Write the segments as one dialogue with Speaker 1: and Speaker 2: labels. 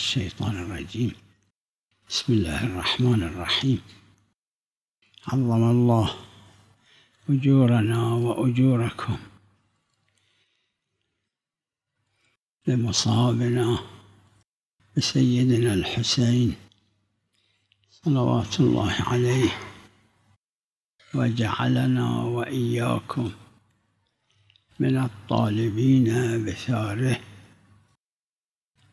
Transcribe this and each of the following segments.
Speaker 1: الشيطان الرجيم بسم الله الرحمن الرحيم عظم الله أجورنا وأجوركم لمصابنا بسيدنا الحسين صلوات الله عليه وجعلنا وإياكم من الطالبين بثاره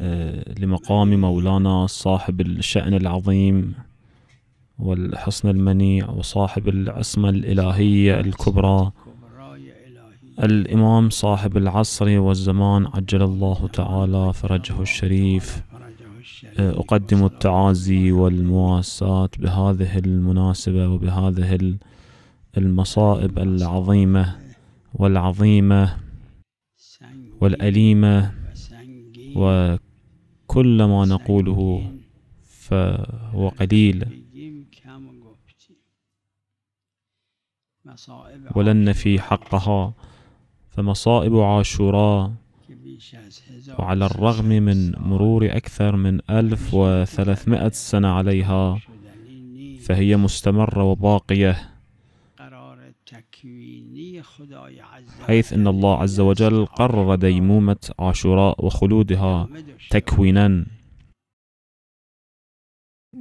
Speaker 2: آه، لمقام مولانا صاحب الشأن العظيم والحصن المنيع وصاحب العصمة الإلهية الكبرى الإمام صاحب العصر والزمان عجل الله تعالى فرجه الشريف آه، أقدم التعازي والمواساة بهذه المناسبة وبهذه المصائب العظيمة والعظيمة والأليمة كل ما نقوله فهو قليل ولن نفي حقها فمصائب عاشوراء وعلى الرغم من مرور أكثر من 1300 سنة عليها فهي مستمرة وباقية حيث أن الله عز وجل قرر ديمومة عاشوراء وخلودها تكوينا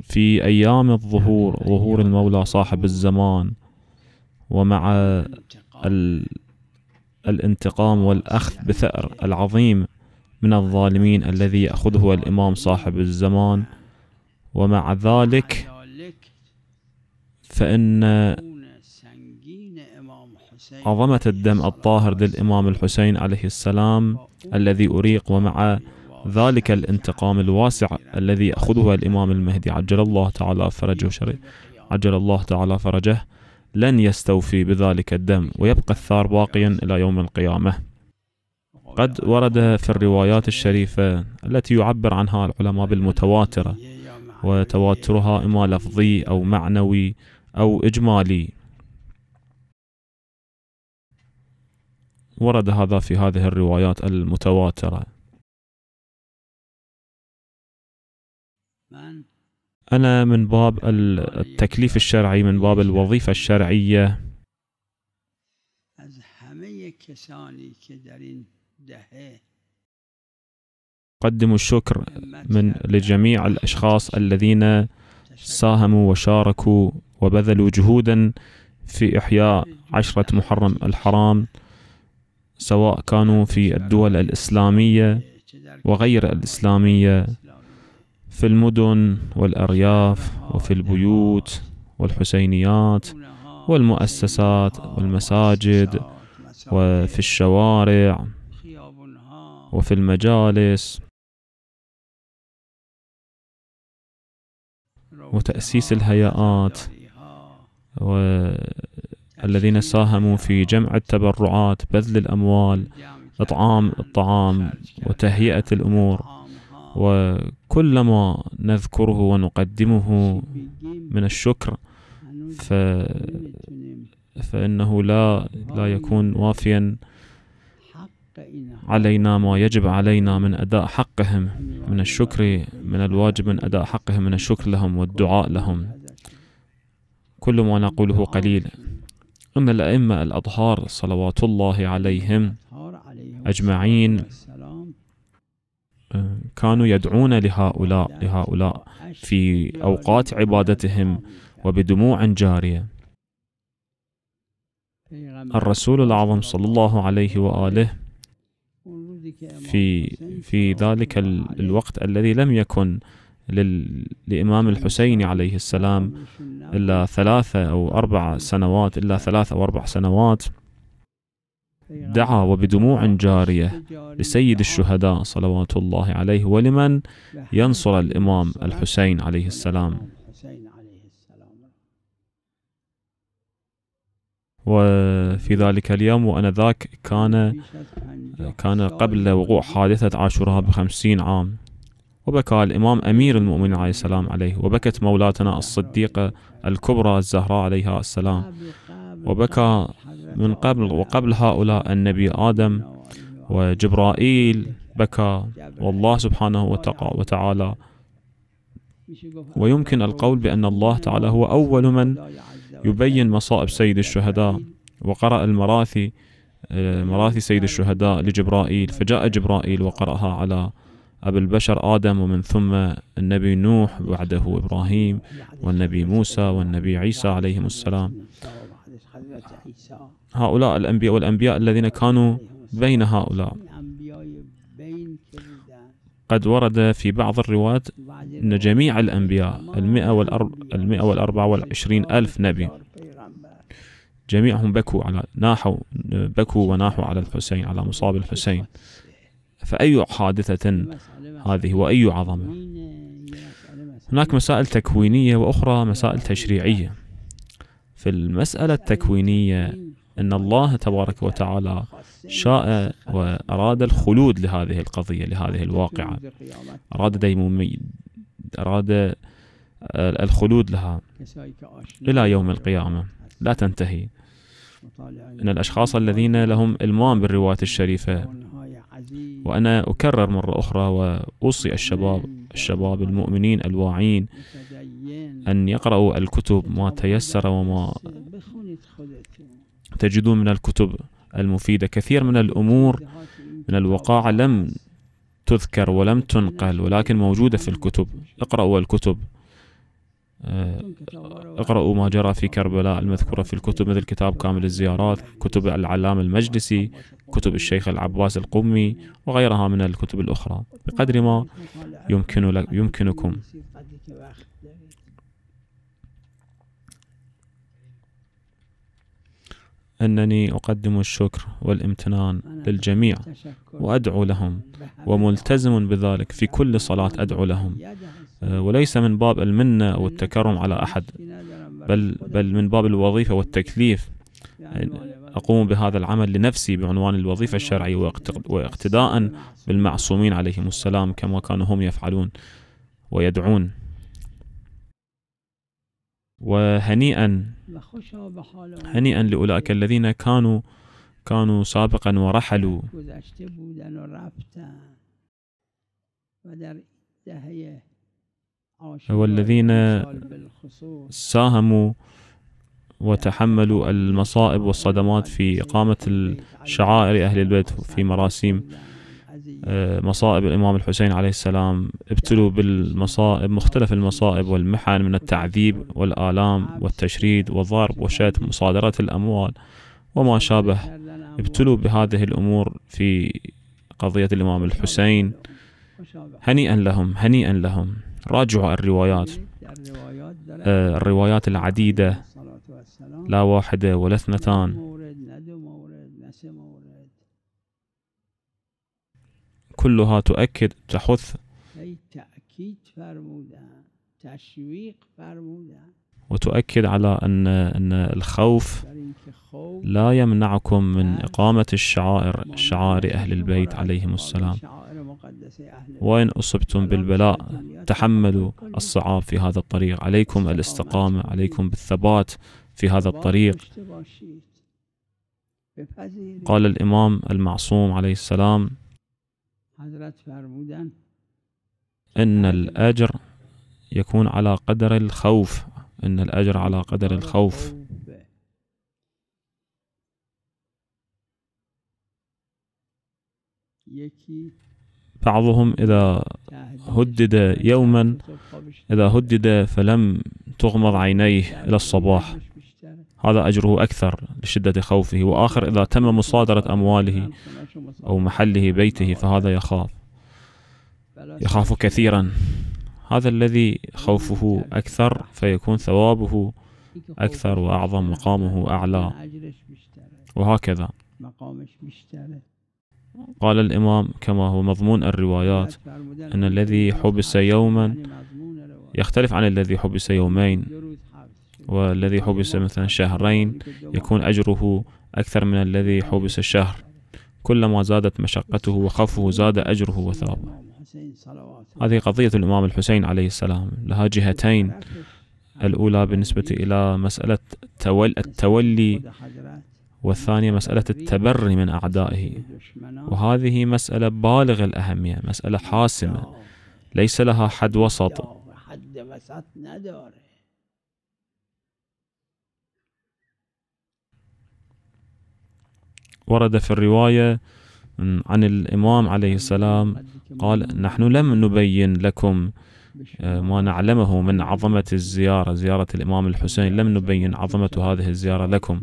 Speaker 2: في أيام الظهور ظهور المولى صاحب الزمان ومع ال الانتقام والأخذ بثأر العظيم من الظالمين الذي يأخذه الإمام صاحب الزمان ومع ذلك فإن عظمة الدم الطاهر للإمام الحسين عليه السلام الذي أريق ومع ذلك الانتقام الواسع الذي يأخذه الإمام المهدي عجل الله تعالى فرجه شري عجل الله تعالى فرجه لن يستوفي بذلك الدم ويبقى الثار باقيا إلى يوم القيامة قد ورد في الروايات الشريفة التي يعبر عنها العلماء بالمتواترة وتواترها إما لفظي أو معنوي أو إجمالي ورد هذا في هذه الروايات المتواترة أنا من باب التكليف الشرعي من باب الوظيفة الشرعية أقدم الشكر من لجميع الأشخاص الذين ساهموا وشاركوا وبذلوا جهودا في إحياء عشرة محرم الحرام سواء كانوا في الدول الإسلامية وغير الإسلامية في المدن والأرياف وفي البيوت والحسينيات والمؤسسات والمساجد وفي الشوارع وفي المجالس وتأسيس الهيئات الذين ساهموا في جمع التبرعات بذل الأموال إطعام الطعام وتهيئة الأمور وكل ما نذكره ونقدمه من الشكر ف... فإنه لا لا يكون وافيا علينا ما يجب علينا من أداء حقهم من الشكر من الواجب من أداء حقهم من الشكر لهم والدعاء لهم كل ما نقوله قليل أن الأئمة الأطهار صلوات الله عليهم أجمعين آه، كانوا يدعون لهؤلاء لهؤلاء في أوقات عبادتهم وبدموع جارية الرسول الأعظم صلى الله عليه وآله في في ذلك الوقت الذي لم يكن للإمام الحسين عليه السلام إلا ثلاثة أو أربع سنوات إلا ثلاث أو أربع سنوات دعا وبدموع جارية لسيد الشهداء صلوات الله عليه ولمن ينصر الإمام الحسين عليه السلام وفي ذلك اليوم وأنذاك كان كان قبل وقوع حادثة عاشوراء بخمسين عام وبكى الإمام أمير المؤمنين عليه السلام عليه وبكت مولاتنا الصديقة الكبرى الزهراء عليها السلام وبكى من قبل وقبل هؤلاء النبي آدم وجبرائيل بكى والله سبحانه وتعالى ويمكن القول بأن الله تعالى هو أول من يبين مصائب سيد الشهداء وقرأ المراثي آه، مراثي سيد الشهداء لجبرائيل فجاء جبرائيل وقرأها على أبي البشر آدم ومن ثم النبي نوح بعده إبراهيم والنبي موسى والنبي عيسى عليهم السلام هؤلاء الأنبياء والأنبياء الذين كانوا بين هؤلاء قد ورد في بعض الروايات أن جميع الأنبياء المئة, والأرب... المئة والأربعة والعشرين ألف نبي جميعهم بكوا على ناحوا بكوا وناحوا على الحسين على مصاب الحسين فأي حادثة هذه وأي عظمة هناك مسائل تكوينية وأخرى مسائل تشريعية في المسألة التكوينية أن الله تبارك وتعالى شاء وأراد الخلود لهذه القضية لهذه الواقعة أراد ديمومي أراد الخلود لها إلى يوم القيامة لا تنتهي أن الأشخاص الذين لهم إلمام بالرواية الشريفة وأنا أكرر مرة أخرى وأوصي الشباب إيه. الشباب المؤمنين الواعين أن يقرأوا الكتب ما تيسر وما تجدون من الكتب المفيدة كثير من الأمور من الوقائع لم تذكر ولم تنقل ولكن موجودة في الكتب اقرأوا الكتب آه، اقرأوا ما جرى في كربلاء المذكورة في الكتب مثل كتاب كامل الزيارات كتب العلامة المجلسي كتب الشيخ العباس القمي وغيرها من الكتب الأخرى بقدر ما يمكن لك يمكنكم أنني أقدم الشكر والامتنان للجميع وأدعو لهم وملتزم بذلك في كل صلاة أدعو لهم آه، وليس من باب المنة أو التكرم على أحد بل, بل من باب الوظيفة والتكليف أقوم بهذا العمل لنفسي بعنوان الوظيفة أيوة. الشرعية واقتداء بالمعصومين عليهم السلام كما كانوا هم يفعلون ويدعون وهنيئا هنيئا لأولئك الذين كانوا كانوا سابقا ورحلوا
Speaker 1: والذين
Speaker 2: ساهموا وتحملوا المصائب والصدمات في إقامة الشعائر أهل البيت في مراسيم آه، مصائب الإمام الحسين عليه السلام ابتلوا بالمصائب مختلف المصائب والمحن من التعذيب والآلام والتشريد والضرب وشات ومصادرة الأموال وما شابه ابتلوا بهذه الأمور في قضية الإمام الحسين هنيئا لهم هنيئا لهم راجعوا الروايات آه، الروايات العديدة لا واحدة ولا اثنتان كلها تؤكد تحث وتؤكد على أن أن الخوف لا يمنعكم من إقامة الشعائر شعائر أهل البيت عليهم السلام وإن أصبتم بالبلاء تحملوا الصعاب في هذا الطريق عليكم الاستقامة عليكم بالثبات في هذا الطريق قال الإمام المعصوم عليه السلام إن الأجر يكون على قدر الخوف إن الأجر على قدر الخوف بعضهم إذا هدد يوما إذا هدد فلم تغمض عينيه إلى الصباح هذا أجره أكثر لشدة خوفه وآخر إذا تم مصادرة أمواله أو محله بيته فهذا يخاف يخاف كثيرا هذا الذي خوفه أكثر فيكون ثوابه أكثر وأعظم مقامه أعلى وهكذا قال الإمام كما هو مضمون الروايات أن الذي حبس يوما يختلف عن الذي حبس يومين والذي حبس مثلا شهرين يكون أجره أكثر من الذي حبس الشهر كلما زادت مشقته وخوفه زاد أجره وثوابه هذه قضية الإمام الحسين عليه السلام لها جهتين الأولى بالنسبة إلى مسألة التولي والثانية مسألة التبري من أعدائه وهذه مسألة بالغ الأهمية مسألة حاسمة ليس لها حد وسط ورد في الرواية عن الإمام عليه السلام قال نحن لم نبين لكم آه، ما نعلمه من عظمة الزيارة زيارة الإمام الحسين لم نبين عظمة هذه الزيارة لكم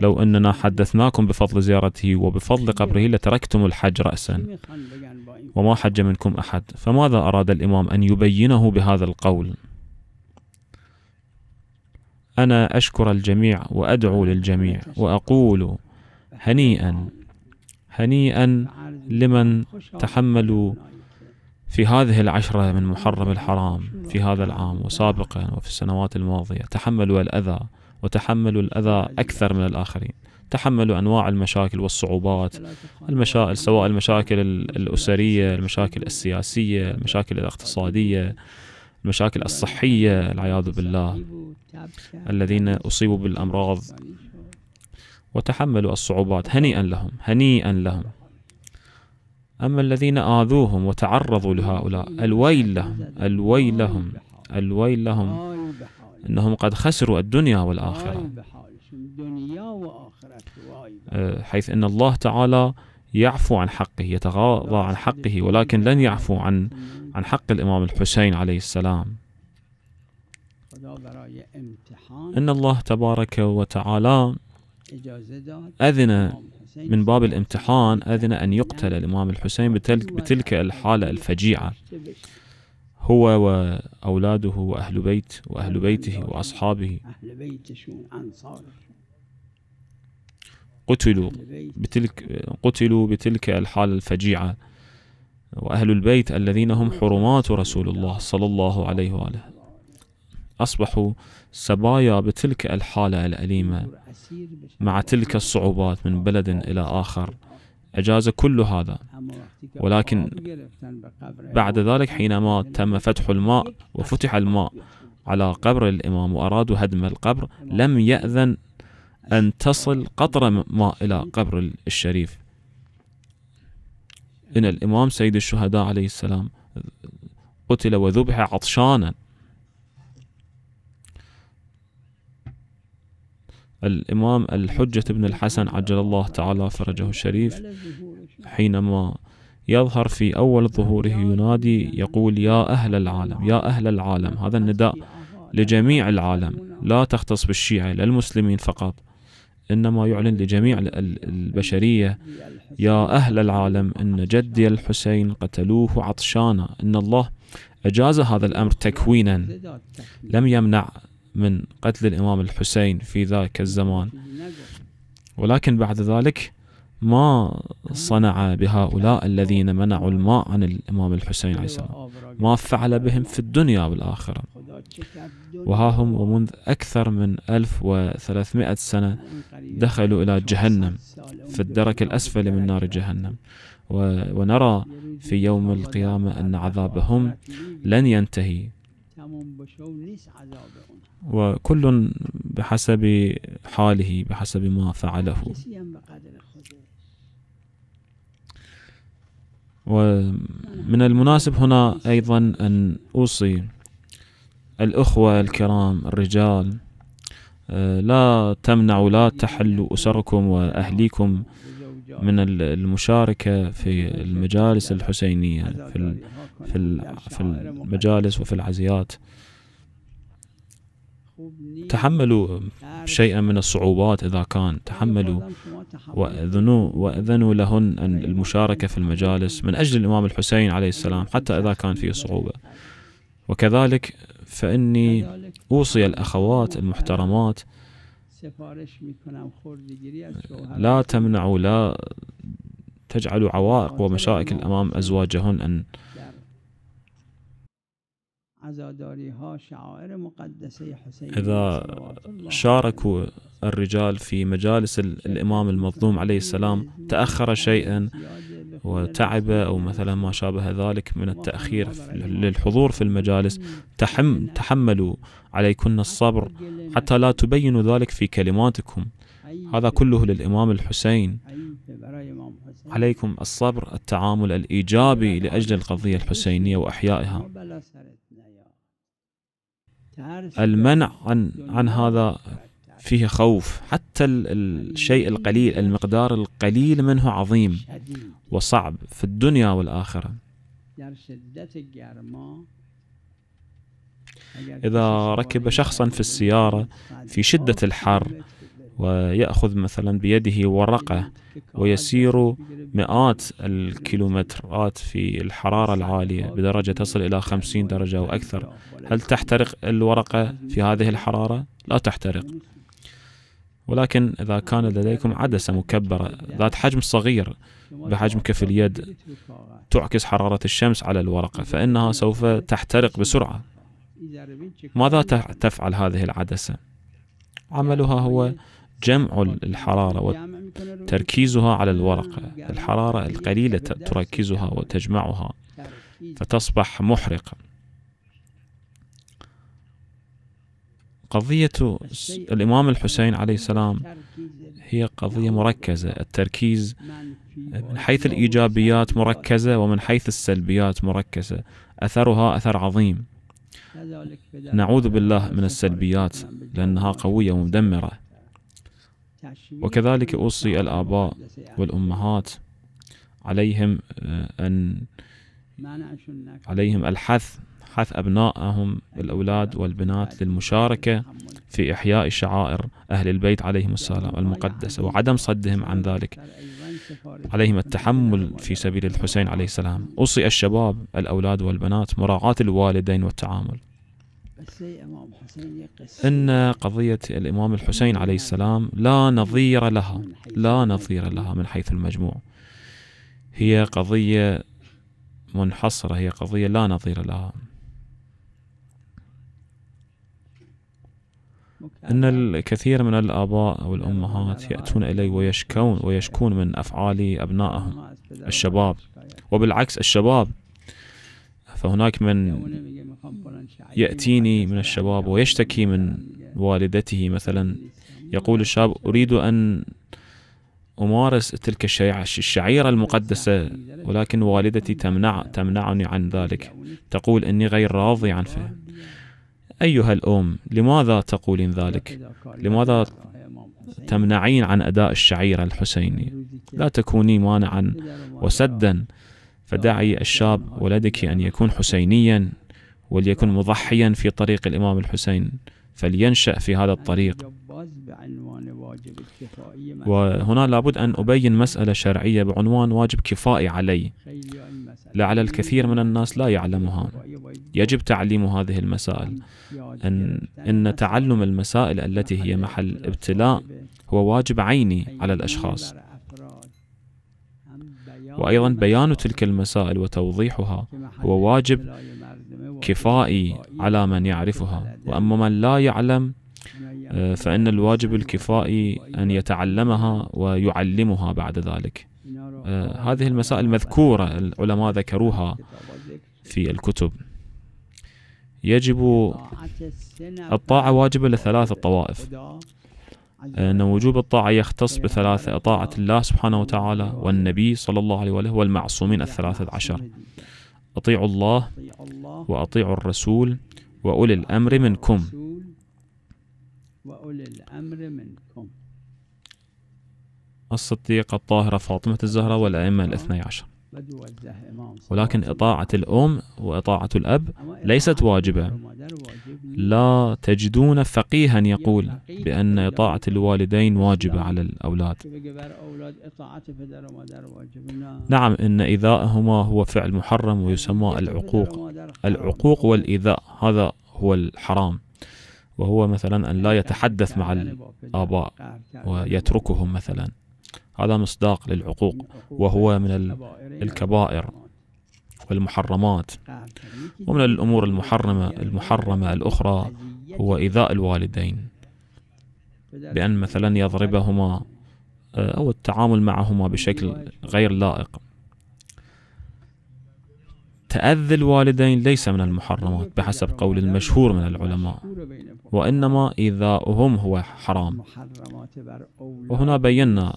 Speaker 2: لو أننا حدثناكم بفضل زيارته وبفضل قبره لتركتم الحج رأسا وما حج منكم أحد فماذا أراد الإمام أن يبينه بهذا القول أنا أشكر الجميع وأدعو للجميع وأقول هنيئا هنيئا لمن تحملوا في هذه العشرة من محرم الحرام في هذا العام وسابقا وفي السنوات الماضية تحملوا الأذى وتحملوا الأذى أكثر من الآخرين تحملوا أنواع المشاكل والصعوبات المشاكل سواء المشاكل الأسرية المشاكل السياسية المشاكل الاقتصادية المشاكل الصحية العياذ بالله الذين أصيبوا بالأمراض وتحملوا الصعوبات هنيئا لهم هنيئا لهم أما الذين آذوهم وتعرضوا لهؤلاء الويل لهم الويل لهم الويل لهم أنهم قد خسروا الدنيا والآخرة أه، حيث أن الله تعالى يعفو عن حقه يتغاضى عن حقه ولكن لن يعفو عن عن حق الإمام الحسين عليه السلام إن الله تبارك وتعالى
Speaker 1: أذن من
Speaker 2: باب الامتحان أذن أن يقتل الإمام الحسين بتلك, بتلك الحالة الفجيعة هو وأولاده وأهل بيت وأهل بيته وأصحابه قتلوا بتلك قتلوا بتلك الحالة الفجيعة وأهل البيت الذين هم حرمات رسول الله صلى الله عليه وآله أصبحوا سبايا بتلك الحالة الأليمة مع تلك الصعوبات من بلد إلى آخر أجاز كل هذا ولكن بعد ذلك حينما تم فتح الماء وفتح الماء على قبر الإمام وأرادوا هدم القبر لم يأذن أن تصل قطرة ماء إلى قبر الشريف إن الإمام سيد الشهداء عليه السلام قتل وذبح عطشانا الإمام الحجة بن الحسن عجل الله تعالى فرجه الشريف حينما يظهر في أول ظهوره ينادي يقول يا أهل العالم يا أهل العالم هذا النداء لجميع العالم لا تختص بالشيعة للمسلمين فقط إنما يعلن لجميع البشرية يا أهل العالم إن جدي الحسين قتلوه عطشانا إن الله أجاز هذا الأمر تكوينا لم يمنع من قتل الإمام الحسين في ذاك الزمان ولكن بعد ذلك ما صنع بهؤلاء الذين منعوا الماء عن الإمام الحسين عليه السلام ما فعل بهم في الدنيا والآخرة وها هم ومنذ أكثر من 1300 سنة دخلوا إلى جهنم في الدرك الأسفل من نار جهنم ونرى في يوم القيامة أن عذابهم لن ينتهي وكل بحسب حاله بحسب ما فعله ومن المناسب هنا أيضا أن أوصي الأخوة الكرام الرجال آه، لا تمنعوا لا تحلوا أسركم وأهليكم من المشاركة في المجالس الحسينية في في المجالس وفي العزيات تحملوا شيئا من الصعوبات إذا كان تحملوا وأذنوا, وأذنوا لهن المشاركة في المجالس من أجل الإمام الحسين عليه السلام حتى إذا كان فيه صعوبة وكذلك فإني أوصي الأخوات المحترمات لا تمنعوا لا تجعلوا عوائق ومشاكل أمام أزواجهن أن
Speaker 1: إذا
Speaker 2: شاركوا الرجال في مجالس الإمام المظلوم عليه السلام تأخر شيئا وتعب أو مثلا ما شابه ذلك من التأخير للحضور في المجالس تحم تحملوا عليكن الصبر حتى لا تبينوا ذلك في كلماتكم هذا كله للإمام الحسين عليكم الصبر التعامل الإيجابي لأجل القضية الحسينية وإحيائها المنع عن عن هذا فيه خوف حتى الشيء القليل المقدار القليل منه عظيم وصعب في الدنيا والآخرة إذا ركب شخصا في السيارة في شدة الحر ويأخذ مثلا بيده ورقة ويسير مئات الكيلومترات في الحرارة العالية بدرجة تصل إلى 50 درجة أو أكثر هل تحترق الورقة في هذه الحرارة؟ لا تحترق ولكن إذا كان لديكم عدسة مكبرة ذات حجم صغير بحجم كف اليد تعكس حرارة الشمس على الورقة فإنها سوف تحترق بسرعة ماذا تفعل هذه العدسة؟ عملها هو جمع الحرارة وتركيزها على الورقة الحرارة القليلة تركزها وتجمعها فتصبح محرقة قضية الإمام الحسين عليه السلام هي قضية مركزة التركيز من حيث الإيجابيات مركزة ومن حيث السلبيات مركزة أثرها أثر عظيم نعوذ بالله من السلبيات لأنها قوية ومدمرة وكذلك أوصي الآباء والأمهات عليهم آه، أن عليهم الحث حث أبنائهم الأولاد والبنات للمشاركة في إحياء شعائر أهل البيت عليهم السلام المقدسة وعدم صدهم عن ذلك عليهم التحمل في سبيل الحسين عليه السلام أوصي الشباب الأولاد والبنات مراعاة الوالدين والتعامل إن قضية الإمام الحسين عليه نعم. السلام لا نظير لها لا نظير لها من حيث المجموع هي قضية منحصرة هي قضية لا نظير لها أن الكثير من الآباء والأمهات يأتون إلي ويشكون ويشكون من أفعال أبنائهم الشباب وبالعكس الشباب فهناك من يأتيني من الشباب ويشتكي من والدته مثلا يقول الشاب أريد أن أمارس تلك الشعيرة المقدسة ولكن والدتي تمنع تمنعني عن ذلك تقول أني غير راضي عن فهم أيها الأم لماذا تقولين ذلك لماذا تمنعين عن أداء الشعيرة الحسيني لا تكوني مانعا وسدا فدعي الشاب ولدك أن يكون حسينيا وليكن مضحيا في طريق الإمام الحسين فلينشأ في هذا الطريق وهنا لابد أن أبين مسألة شرعية بعنوان واجب كفائي علي لعل الكثير من الناس لا يعلمها يجب تعليم هذه المسائل أن, إن تعلم المسائل التي هي محل ابتلاء هو واجب عيني على الأشخاص وأيضا بيان تلك المسائل وتوضيحها هو واجب كفائي على من يعرفها وأما من لا يعلم آه، فإن الواجب الكفائي أن يتعلمها ويعلمها بعد ذلك آه، هذه المسائل مذكورة العلماء ذكروها في الكتب يجب الطاعة واجبة لثلاث طوائف أن وجوب الطاعة يختص بثلاثة طاعة الله سبحانه وتعالى والنبي صلى الله عليه وآله والمعصومين الثلاثة عشر أطيعوا الله وأطيعوا الرسول وأولي الأمر منكم الصديقة الطاهرة فاطمة الزهرة والأئمة الاثني عشر ولكن إطاعة الأم وإطاعة الأب ليست واجبة لا تجدون فقيها يقول بأن إطاعة الوالدين واجبة على الأولاد نعم إن إيذاءهما هو فعل محرم ويسمى العقوق العقوق والإيذاء هذا هو الحرام وهو مثلا أن لا يتحدث مع الآباء ويتركهم مثلا هذا مصداق للعقوق وهو من الكبائر والمحرمات ومن الأمور المحرمة المحرمة الأخرى هو إيذاء الوالدين بأن مثلا يضربهما آه، أو التعامل معهما بشكل غير لائق تأذي الوالدين ليس من المحرمات بحسب قول المشهور من العلماء وإنما إيذاؤهم هو حرام وهنا بينا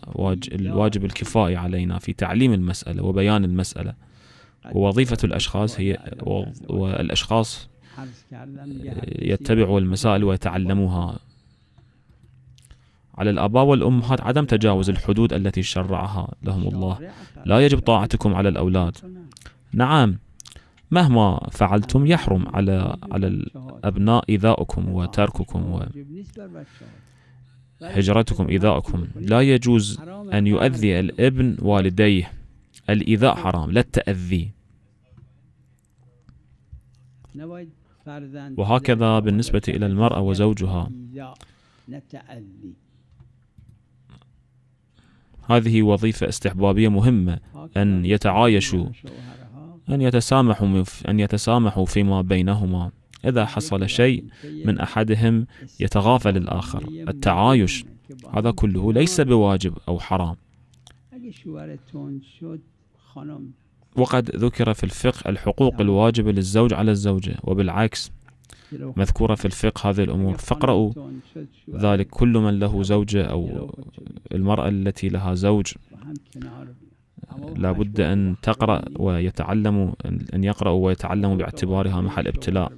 Speaker 2: الواجب الكفائي علينا في تعليم المسألة وبيان المسألة ووظيفة الأشخاص هي والأشخاص يتبعوا المسائل ويتعلموها على الآباء والأمهات عدم تجاوز الحدود التي شرعها لهم الله لا يجب طاعتكم على الأولاد نعم مهما فعلتم يحرم على على الأبناء إيذاؤكم وترككم وهجرتكم إيذاؤكم لا يجوز أن يؤذي الابن والديه الإيذاء حرام لا التأذي
Speaker 1: وهكذا بالنسبة إلى
Speaker 2: المرأة وزوجها هذه وظيفة استحبابية مهمة أن يتعايشوا أن يتسامحوا أن يتسامحوا فيما بينهما إذا حصل شيء من أحدهم يتغافل الآخر التعايش هذا كله ليس بواجب أو حرام وقد ذكر في الفقه الحقوق الواجبة للزوج على الزوجة وبالعكس مذكورة في الفقه هذه الأمور فاقرأوا ذلك كل من له زوجة أو المرأة التي لها زوج لابد أن تقرأ ويتعلموا أن يقرأوا ويتعلموا باعتبارها محل ابتلاء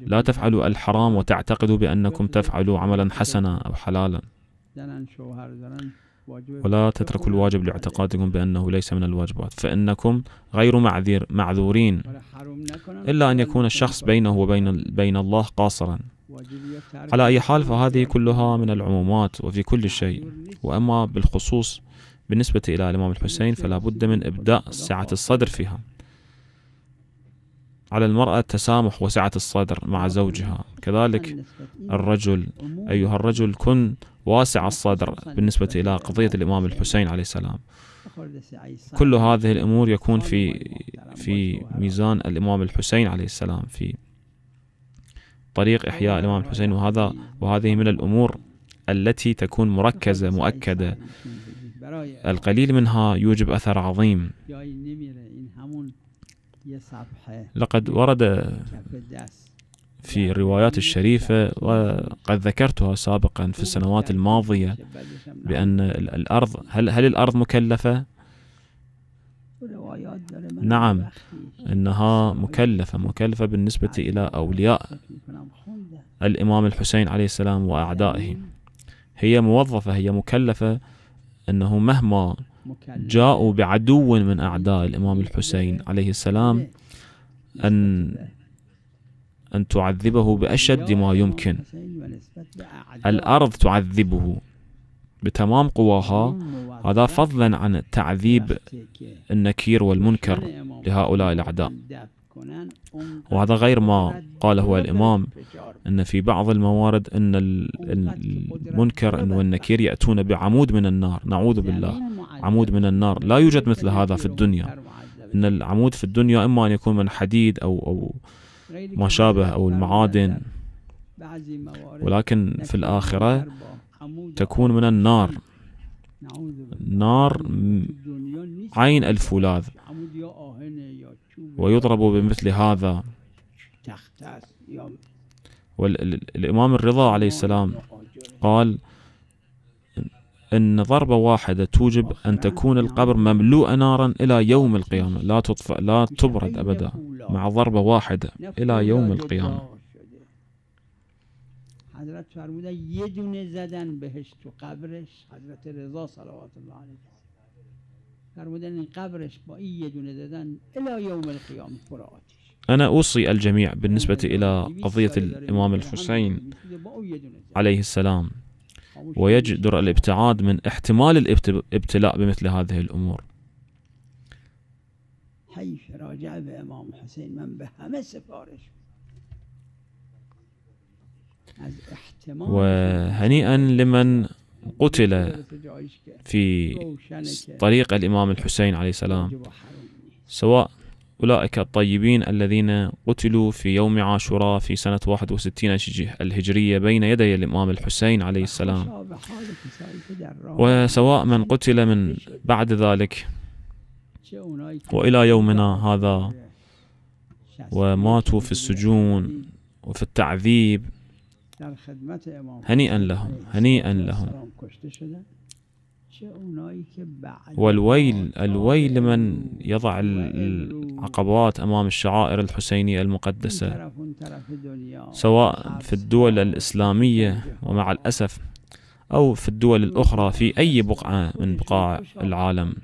Speaker 2: لا تفعلوا الحرام وتعتقدوا بأنكم تفعلوا عملا حسنا أو حلالا
Speaker 1: ولا تتركوا
Speaker 2: الواجب لاعتقادكم بأنه ليس من الواجبات فإنكم غير معذير معذورين إلا أن يكون الشخص بينه وبين بين الله قاصرا على أي حال فهذه كلها من العمومات وفي كل شيء وأما بالخصوص بالنسبة إلى الإمام الحسين فلا بد من إبداء سعة الصدر فيها على المرأة التسامح وسعة الصدر مع زوجها كذلك الرجل أيها الرجل كن واسع الصدر بالنسبة إلى قضية الإمام الحسين عليه السلام كل هذه الأمور يكون في في ميزان الإمام الحسين عليه السلام في طريق إحياء الإمام الحسين وهذا وهذه من الأمور التي تكون مركزة مؤكدة القليل منها يوجب أثر عظيم
Speaker 1: لقد ورد
Speaker 2: في الروايات الشريفة وقد ذكرتها سابقا في السنوات الماضية بأن الأرض هل, هل الأرض مكلفة؟ نعم إنها مكلفة مكلفة بالنسبة إلى أولياء الإمام الحسين عليه السلام وأعدائه هي موظفة هي مكلفة أنه مهما جاءوا بعدو من أعداء الإمام الحسين عليه السلام أن أن تعذبه بأشد ما يمكن الأرض تعذبه بتمام قواها هذا فضلا عن تعذيب النكير والمنكر لهؤلاء الأعداء وهذا غير ما قاله الإمام أن في بعض الموارد أن المنكر أن والنكير يأتون بعمود من النار نعوذ بالله عمود من النار لا يوجد مثل هذا في الدنيا أن العمود في الدنيا إما أن يكون من حديد أو أو ما شابه أو المعادن ولكن في الآخرة تكون من النار نار عين الفولاذ ويضرب بمثل هذا والإمام الرضا عليه السلام قال أن ضربة واحدة توجب أن تكون القبر مملوء نارا إلى يوم القيامة لا تطفأ لا تبرد أبدا مع ضربة واحدة إلى يوم القيامة
Speaker 1: حضرت فرمودن یه دونه زدن بهش تو قبرش حضرت رضا صلوات الله علیه فرمودن این قبرش با این یه دادن الى يوم القيامة پر
Speaker 2: أنا أوصي الجميع بالنسبة إلى قضية الإمام الحسين عليه السلام ويجدر الابتعاد من احتمال الابتلاء بمثل هذه الأمور
Speaker 1: حيش راجع به امام من به همه
Speaker 2: وهنيئا لمن قتل في طريق الإمام الحسين عليه السلام سواء أولئك الطيبين الذين قتلوا في يوم عاشوراء في سنة 61 الهجرية بين يدي الإمام الحسين عليه السلام وسواء من قتل من بعد ذلك وإلى يومنا هذا وماتوا في السجون وفي التعذيب
Speaker 1: هنيئا لهم هنيئا لهم
Speaker 2: والويل الويل من يضع العقبات أمام الشعائر الحسينية المقدسة سواء في الدول الإسلامية ومع الأسف أو في الدول الأخرى في أي بقعة من بقاع العالم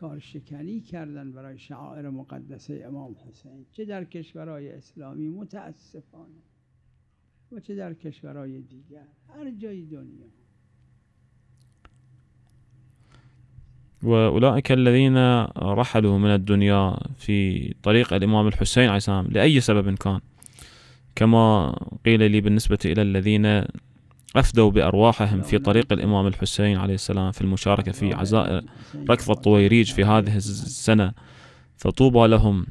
Speaker 1: کار شکنی کردن برای شعائر مقدسه امام حسین چه در کشورهای اسلامی متاسفانه و چه در کشورهای دیگر هر جای دنیا
Speaker 2: وأولئك الذين رحلوا من الدنيا في طريق الإمام الحسين عليه السلام لأي سبب كان كما قيل لي بالنسبة إلى الذين أفدوا بأرواحهم في طريق الإمام الحسين عليه السلام في المشاركة في عزاء ركض الطويريج في هذه السنة فطوبى لهم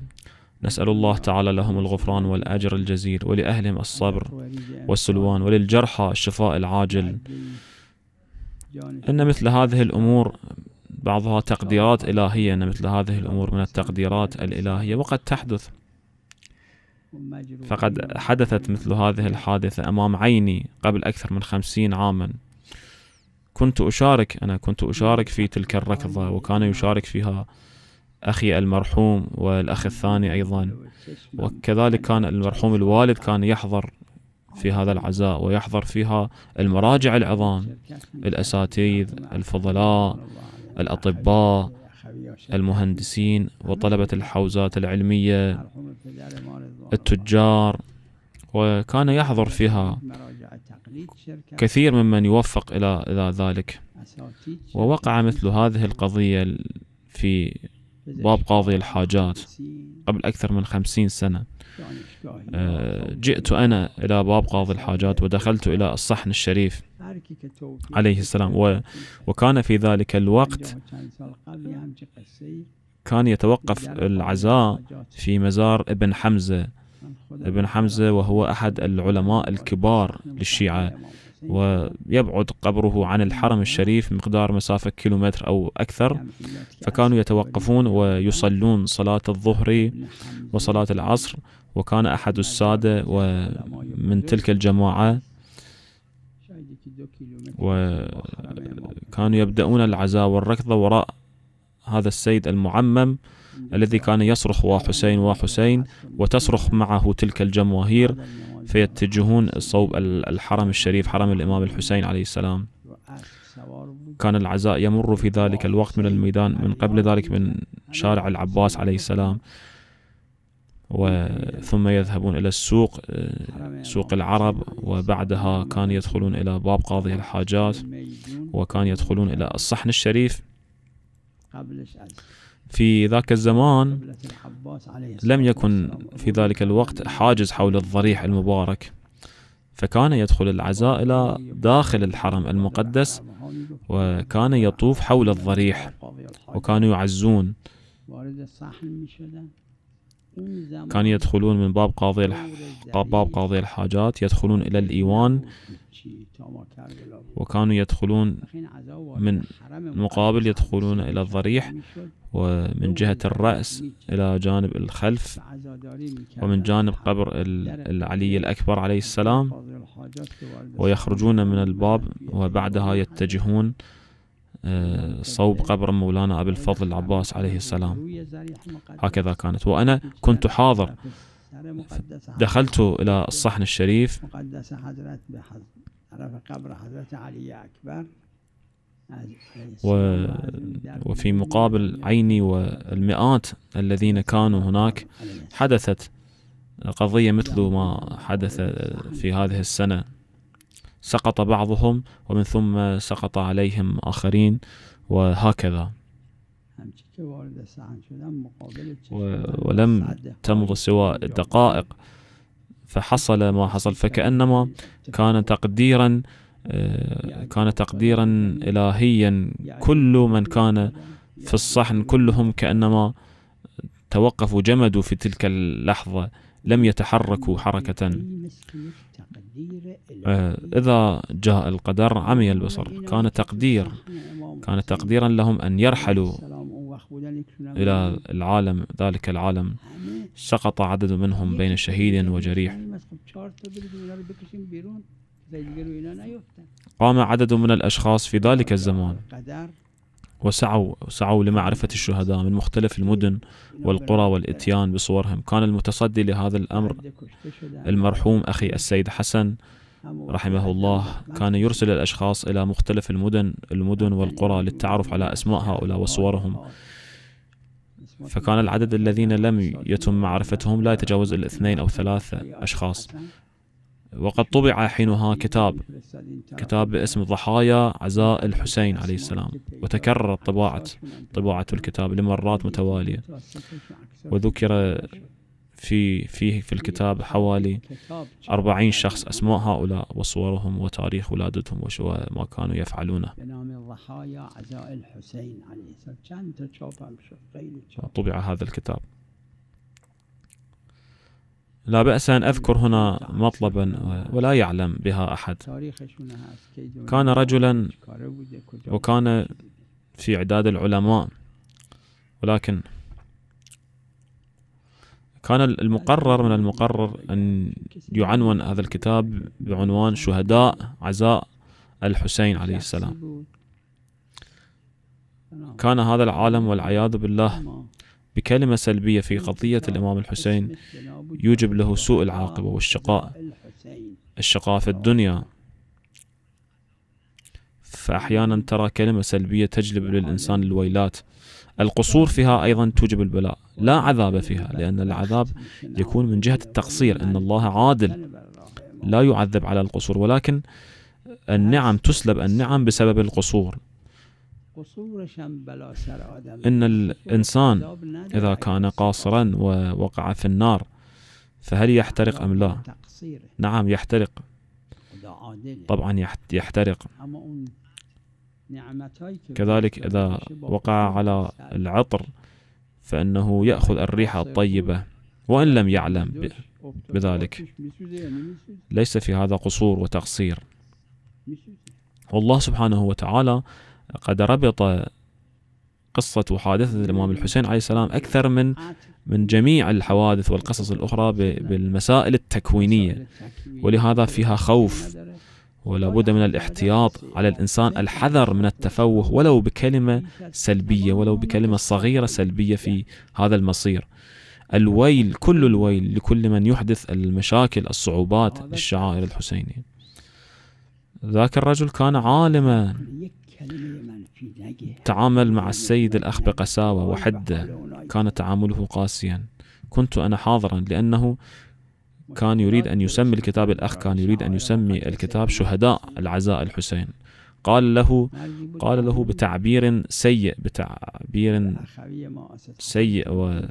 Speaker 2: نسأل الله تعالى لهم الغفران والأجر الجزيل ولأهلهم الصبر والسلوان وللجرحى الشفاء العاجل أن مثل هذه الأمور بعضها تقديرات إلهية أن مثل هذه الأمور من التقديرات الإلهية وقد تحدث فقد حدثت مثل هذه الحادثة أمام عيني قبل أكثر من خمسين عاما كنت أشارك أنا كنت أشارك في تلك الركضة وكان يشارك فيها أخي المرحوم والأخ الثاني أيضا وكذلك كان المرحوم الوالد كان يحضر في هذا العزاء ويحضر فيها المراجع العظام الأساتيذ الفضلاء الأطباء المهندسين وطلبة الحوزات العلمية التجار وكان يحضر فيها كثير ممن يوفق إلى إلى ذلك ووقع مثل هذه القضية في باب قاضي الحاجات قبل أكثر من خمسين سنة آه، جئت أنا إلى باب قاضي الحاجات ودخلت إلى الصحن الشريف عليه السلام و وكان في ذلك الوقت كان يتوقف العزاء في مزار ابن حمزة ابن حمزة وهو أحد العلماء الكبار للشيعة ويبعد قبره عن الحرم الشريف مقدار مسافة كيلومتر أو أكثر فكانوا يتوقفون ويصلون صلاة الظهر وصلاة العصر وكان أحد السادة ومن تلك الجماعة وكانوا يبدأون العزاء والركض وراء هذا السيد المعمم الذي كان يصرخ وحسين وحسين وتصرخ معه تلك الجماهير فيتجهون صوب الحرم الشريف حرم الإمام الحسين عليه السلام كان العزاء يمر في ذلك الوقت من الميدان من قبل ذلك من شارع العباس عليه السلام وثم يذهبون إلى السوق آه، سوق العرب وبعدها كان يدخلون إلى باب قاضي الحاجات وكان يدخلون إلى الصحن الشريف في ذاك الزمان لم يكن في ذلك الوقت حاجز حول الضريح المبارك فكان يدخل العزاء إلى داخل الحرم المقدس وكان يطوف حول الضريح وكانوا يعزون
Speaker 1: كان يدخلون
Speaker 2: من باب قاضي باب قاضي الحاجات يدخلون إلى الإيوان وكانوا يدخلون من المقابل يدخلون إلى الضريح ومن جهة الرأس إلى جانب الخلف ومن جانب قبر العلي الأكبر عليه السلام ويخرجون من الباب وبعدها يتجهون آه، صوب قبر مولانا أبي الفضل العباس عليه السلام هكذا كانت وأنا كنت حاضر دخلت إلى الصحن الشريف وفي مقابل عيني والمئات الذين كانوا هناك حدثت قضية مثل ما حدث في هذه السنة سقط بعضهم ومن ثم سقط عليهم آخرين وهكذا ولم تمض سوى الدقائق فحصل ما حصل فكأنما كان تقديرا آه، كان تقديرا إلهيا كل من كان في الصحن كلهم كأنما توقفوا جمدوا في تلك اللحظة لم يتحركوا حركة آه، إذا جاء القدر عمي البصر كان تقدير كان تقديرا لهم أن يرحلوا إلى العالم ذلك العالم سقط عدد منهم بين شهيد وجريح قام عدد من الأشخاص في ذلك الزمان وسعوا سعوا لمعرفة الشهداء من مختلف المدن والقرى والإتيان بصورهم كان المتصدي لهذا الأمر المرحوم أخي السيد حسن رحمه الله كان يرسل الأشخاص إلى مختلف المدن المدن والقرى للتعرف على أسماء هؤلاء وصورهم فكان العدد الذين لم يتم معرفتهم لا يتجاوز الاثنين أو ثلاثة أشخاص وقد طبع حينها كتاب كتاب باسم ضحايا عزاء الحسين عليه السلام وتكررت طباعة طباعة الكتاب لمرات متوالية وذكر في فيه في الكتاب حوالي أربعين شخص أسماء هؤلاء وصورهم وتاريخ ولادتهم وشو ما كانوا يفعلونه طبع هذا الكتاب لا بأس أن أذكر هنا مطلبا ولا يعلم بها أحد كان رجلا وكان في إعداد العلماء ولكن كان المقرر من المقرر أن يعنون هذا الكتاب بعنوان شهداء عزاء الحسين عليه السلام كان هذا العالم والعياذ بالله بكلمة سلبية في قضية الإمام الحسين يوجب له سوء العاقبة والشقاء الشقاء في الدنيا فأحيانا ترى كلمة سلبية تجلب للإنسان الويلات القصور فيها أيضا توجب البلاء لا عذاب فيها لأن العذاب يكون من جهة التقصير أن الله عادل لا يعذب على القصور ولكن النعم تسلب النعم بسبب القصور
Speaker 1: إن الإنسان إذا
Speaker 2: كان قاصرا ووقع في النار فهل يحترق أم لا نعم يحترق
Speaker 1: طبعا يحترق كذلك إذا وقع
Speaker 2: على العطر فإنه يأخذ الريحة الطيبة وإن لم يعلم بذلك ليس في هذا قصور وتقصير والله سبحانه وتعالى قد ربط قصة وحادثة الإمام الحسين عليه السلام أكثر من من جميع الحوادث والقصص الأخرى بالمسائل التكوينية ولهذا فيها خوف ولا بد من الاحتياط على الإنسان الحذر من التفوه ولو بكلمة سلبية ولو بكلمة صغيرة سلبية في هذا المصير الويل كل الويل لكل من يحدث المشاكل الصعوبات للشعائر الحسينية ذاك الرجل كان عالما تعامل مع السيد الأخ بقساوة وحدة كان تعامله قاسيا كنت أنا حاضرا لأنه كان يريد أن يسمي الكتاب الأخ كان يريد أن يسمي الكتاب شهداء العزاء الحسين قال له قال له بتعبير سيء بتعبير سيء و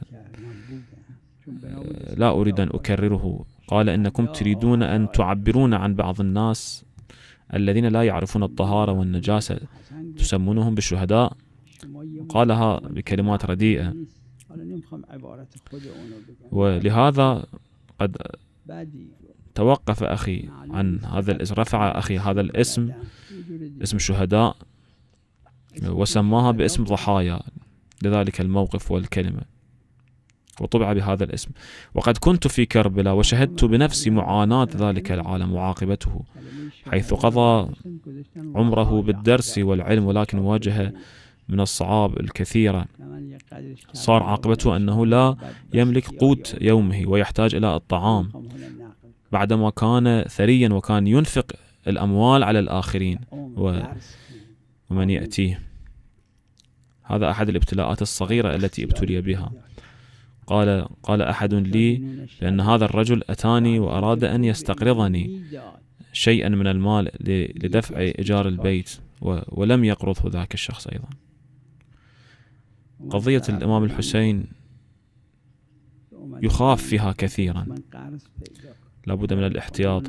Speaker 2: لا أريد أن أكرره قال إنكم تريدون أن تعبرون عن بعض الناس الذين لا يعرفون الطهارة والنجاسة تسمونهم بالشهداء قالها بكلمات رديئة ولهذا قد توقف أخي عن هذا الاسم رفع أخي هذا الاسم اسم الشهداء وسماها باسم ضحايا لذلك الموقف والكلمة وطبع بهذا الاسم وقد كنت في كربلاء وشهدت بنفسي معاناة ذلك العالم وعاقبته حيث قضى عمره بالدرس والعلم ولكن واجه من الصعاب الكثيرة صار عاقبته أنه لا يملك قوت يومه ويحتاج إلى الطعام بعدما كان ثريا وكان ينفق الأموال على الآخرين ومن يأتيه هذا أحد الابتلاءات الصغيرة التي ابتلي بها قال قال أحد لي بأن هذا الرجل أتاني وأراد أن يستقرضني شيئا من المال لدفع إيجار البيت ولم يقرضه ذاك الشخص أيضا قضية الإمام الحسين يخاف فيها كثيرا لابد من الاحتياط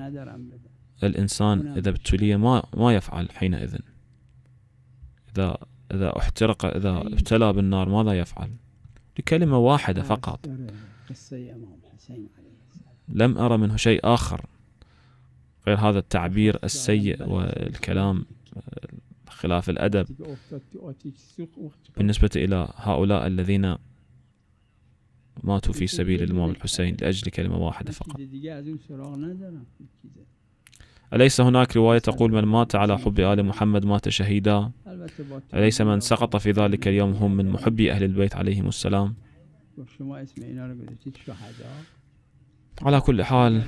Speaker 2: الإنسان إذا ابتلي ما ما يفعل حينئذ إذا إذا احترق إذا ابتلى بالنار ماذا يفعل؟ بكلمة واحدة فقط لم أرى منه شيء آخر غير هذا التعبير السيء والكلام خلاف الأدب بالنسبة إلى هؤلاء الذين ماتوا في سبيل الإمام الحسين لأجل كلمة واحدة فقط أليس هناك رواية تقول من مات على حب آل محمد مات شهيدا أليس من سقط في ذلك اليوم هم من محبي أهل البيت عليهم السلام على كل حال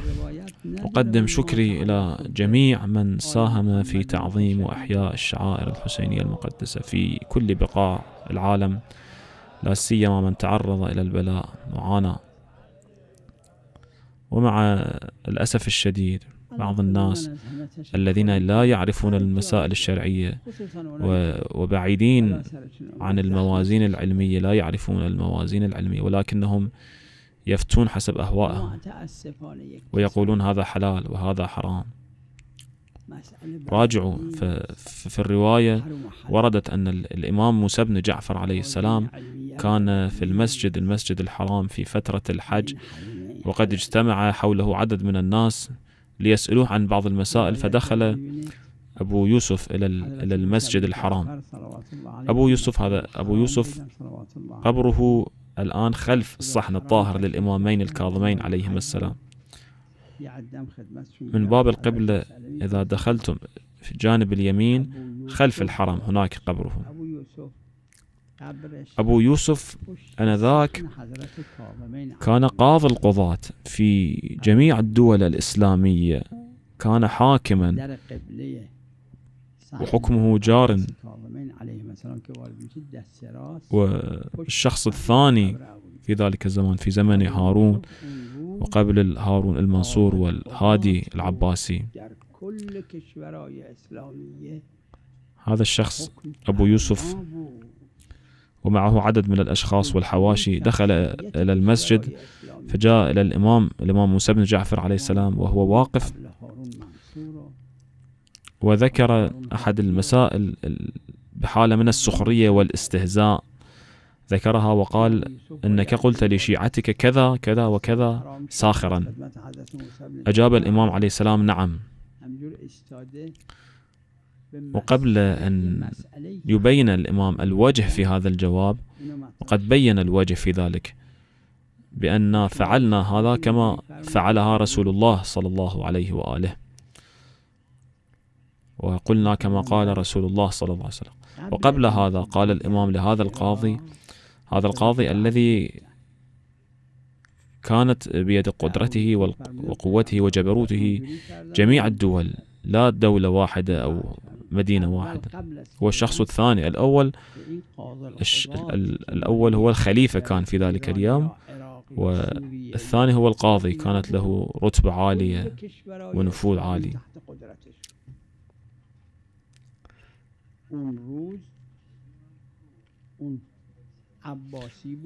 Speaker 2: أقدم شكري إلى جميع من ساهم في تعظيم وإحياء الشعائر الحسينية المقدسة في كل بقاع العالم لا سيما من تعرض إلى البلاء وعانى ومع الأسف الشديد بعض الناس الذين لا يعرفون المسائل الشرعية وبعيدين عن الموازين العلمية لا يعرفون الموازين العلمية ولكنهم يفتون حسب أهوائهم ويقولون هذا حلال وهذا حرام راجعوا في الرواية وردت أن الإمام موسى بن جعفر عليه السلام كان في المسجد المسجد الحرام في فترة الحج وقد اجتمع حوله عدد من الناس ليسألوه عن بعض المسائل فدخل أبو يوسف إلى إلى المسجد الحرام أبو يوسف هذا أبو يوسف قبره الآن خلف الصحن الطاهر للإمامين الكاظمين عليهم السلام من باب القبلة إذا دخلتم في جانب اليمين خلف الحرم هناك قبره
Speaker 1: أبو يوسف آنذاك
Speaker 2: كان قاضي القضاة في جميع الدول الإسلامية كان حاكما
Speaker 1: وحكمه
Speaker 2: جار والشخص الثاني في ذلك الزمان في زمن هارون وقبل هارون المنصور والهادي العباسي هذا الشخص أبو يوسف ومعه عدد من الأشخاص والحواشي دخل إلى المسجد فجاء إلى الإمام الإمام موسى بن جعفر عليه السلام وهو واقف وذكر أحد المسائل بحالة من السخرية والاستهزاء ذكرها وقال إنك قلت لشيعتك كذا كذا وكذا ساخرا أجاب الإمام عليه السلام نعم
Speaker 1: وقبل أن
Speaker 2: يبين الإمام الوجه في هذا الجواب وقد بين الوجه في ذلك بأن فعلنا هذا كما فعلها رسول الله صلى الله عليه وآله وقلنا كما قال رسول الله صلى الله عليه وسلم وقبل هذا قال الإمام لهذا القاضي هذا القاضي الذي كانت بيد قدرته وقوته وجبروته جميع الدول لا دولة واحدة أو مدينة واحدة هو الشخص الثاني الأول الأول هو الخليفة كان في ذلك اليوم
Speaker 1: والثاني هو القاضي كانت له رتبة عالية ونفوذ عالي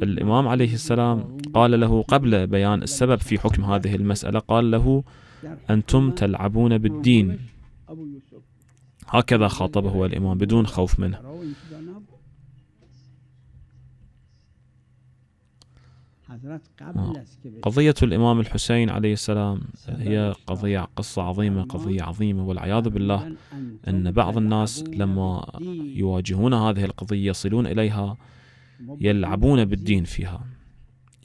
Speaker 2: الإمام عليه السلام قال له قبل بيان السبب في حكم هذه المسألة قال له أنتم تلعبون بالدين هكذا خاطبه الإمام بدون خوف منه قضية الإمام الحسين عليه السلام هي قضية قصة عظيمة قضية عظيمة والعياذ بالله أن بعض الناس لما يواجهون هذه القضية يصلون إليها يلعبون بالدين فيها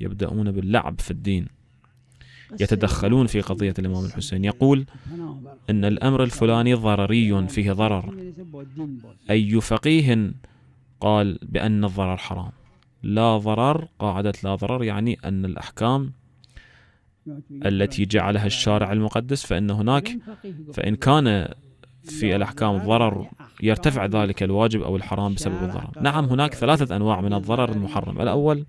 Speaker 2: يبدأون باللعب في الدين يتدخلون في قضية الإمام الحسين يقول أن الأمر الفلاني ضرري فيه ضرر أي فقيه قال بأن الضرر حرام لا ضرر قاعدة لا ضرر يعني أن الأحكام التي جعلها الشارع المقدس فإن هناك فإن كان في الأحكام الضرر يرتفع ذلك الواجب أو الحرام بسبب الضرر نعم هناك ثلاثة أنواع من الضرر المحرم الأول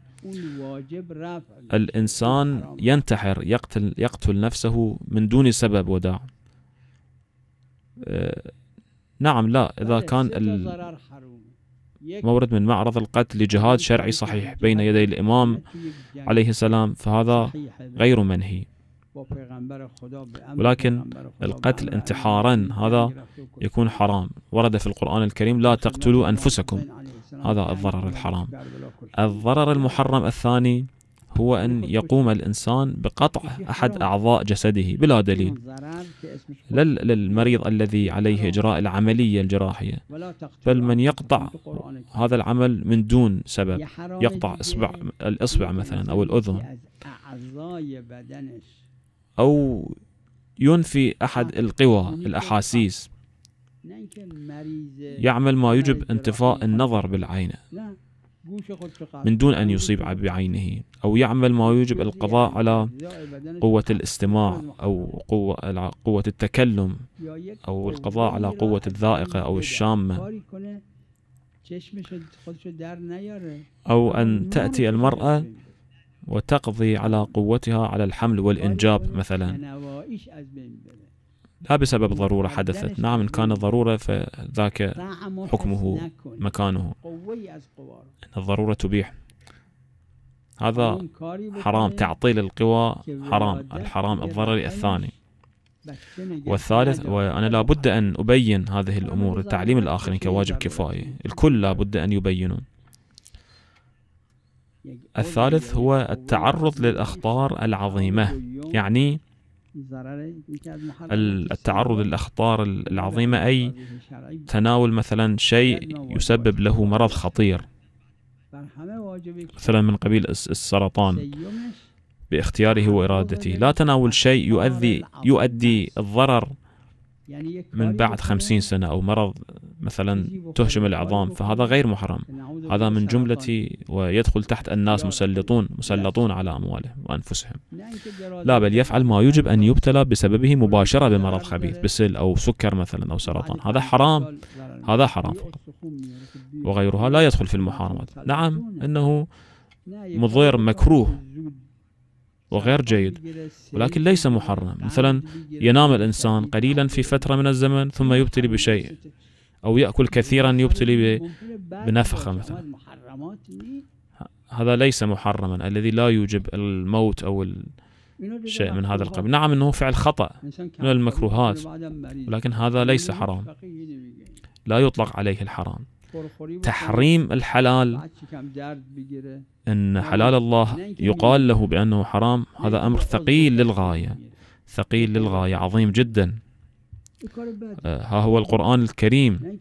Speaker 2: الإنسان ينتحر يقتل, يقتل نفسه من دون سبب وداع آه، نعم لا إذا كان مورد من معرض القتل لجهاد شرعي صحيح بين يدي الإمام عليه السلام فهذا غير منهي ولكن القتل انتحارا هذا يكون حرام ورد في القرآن الكريم لا تقتلوا أنفسكم هذا الضرر الحرام الضرر المحرم الثاني هو أن يقوم الإنسان بقطع أحد أعضاء جسده بلا دليل للمريض الذي عليه إجراء العملية الجراحية بل من يقطع هذا العمل من دون سبب يقطع إصبع الإصبع مثلا أو الأذن أو ينفي أحد آه. القوى الأحاسيس
Speaker 1: آه. يعمل
Speaker 2: ما يجب نعم. انتفاء نعم. النظر بالعين من دون أن يصيب بعينه أو يعمل ما يجب القضاء على قوة الاستماع أو قوة, قوة التكلم أو القضاء على قوة الذائقة أو الشامة أو أن تأتي المرأة وتقضي على قوتها على الحمل والإنجاب مثلا لا بسبب ضرورة حدثت نعم إن كانت ضرورة فذاك حكمه مكانه إن الضرورة تبيح هذا حرام تعطيل القوى حرام الحرام الضرري الثاني والثالث وأنا لابد أن أبين هذه الأمور التعليم الآخرين كواجب كفاية الكل لابد أن يبينون الثالث هو التعرض للأخطار العظيمة يعني التعرض للأخطار العظيمة أي تناول مثلا شيء يسبب له مرض خطير مثلا من قبيل السرطان باختياره وإرادته لا تناول شيء يؤدي يؤدي الضرر يعني من بعد خمسين سنة أو مرض مثلا تهشم العظام فهذا غير محرم هذا من جملة ويدخل تحت الناس مسلطون مسلطون على أموالهم وأنفسهم لا بل يفعل ما يجب أن يبتلى بسببه مباشرة بمرض خبيث بسل أو سكر مثلا أو سرطان هذا حرام هذا حرام فقط وغيرها لا يدخل في المحارمات نعم أنه مضير مكروه وغير جيد ولكن ليس محرم مثلا ينام الإنسان قليلا في فترة من الزمن ثم يبتلي بشيء أو يأكل كثيرا يبتلي بنفخة مثلا هذا ليس محرما الذي لا يوجب الموت أو شيء من هذا القبيل نعم أنه فعل خطأ من المكروهات ولكن هذا ليس حرام لا يطلق عليه الحرام تحريم يعني الحلال أن حلال الله يقال له بأنه حرام هذا أمر ثقيل للغاية ثقيل للغاية عظيم جدا آه، ها هو القرآن الكريم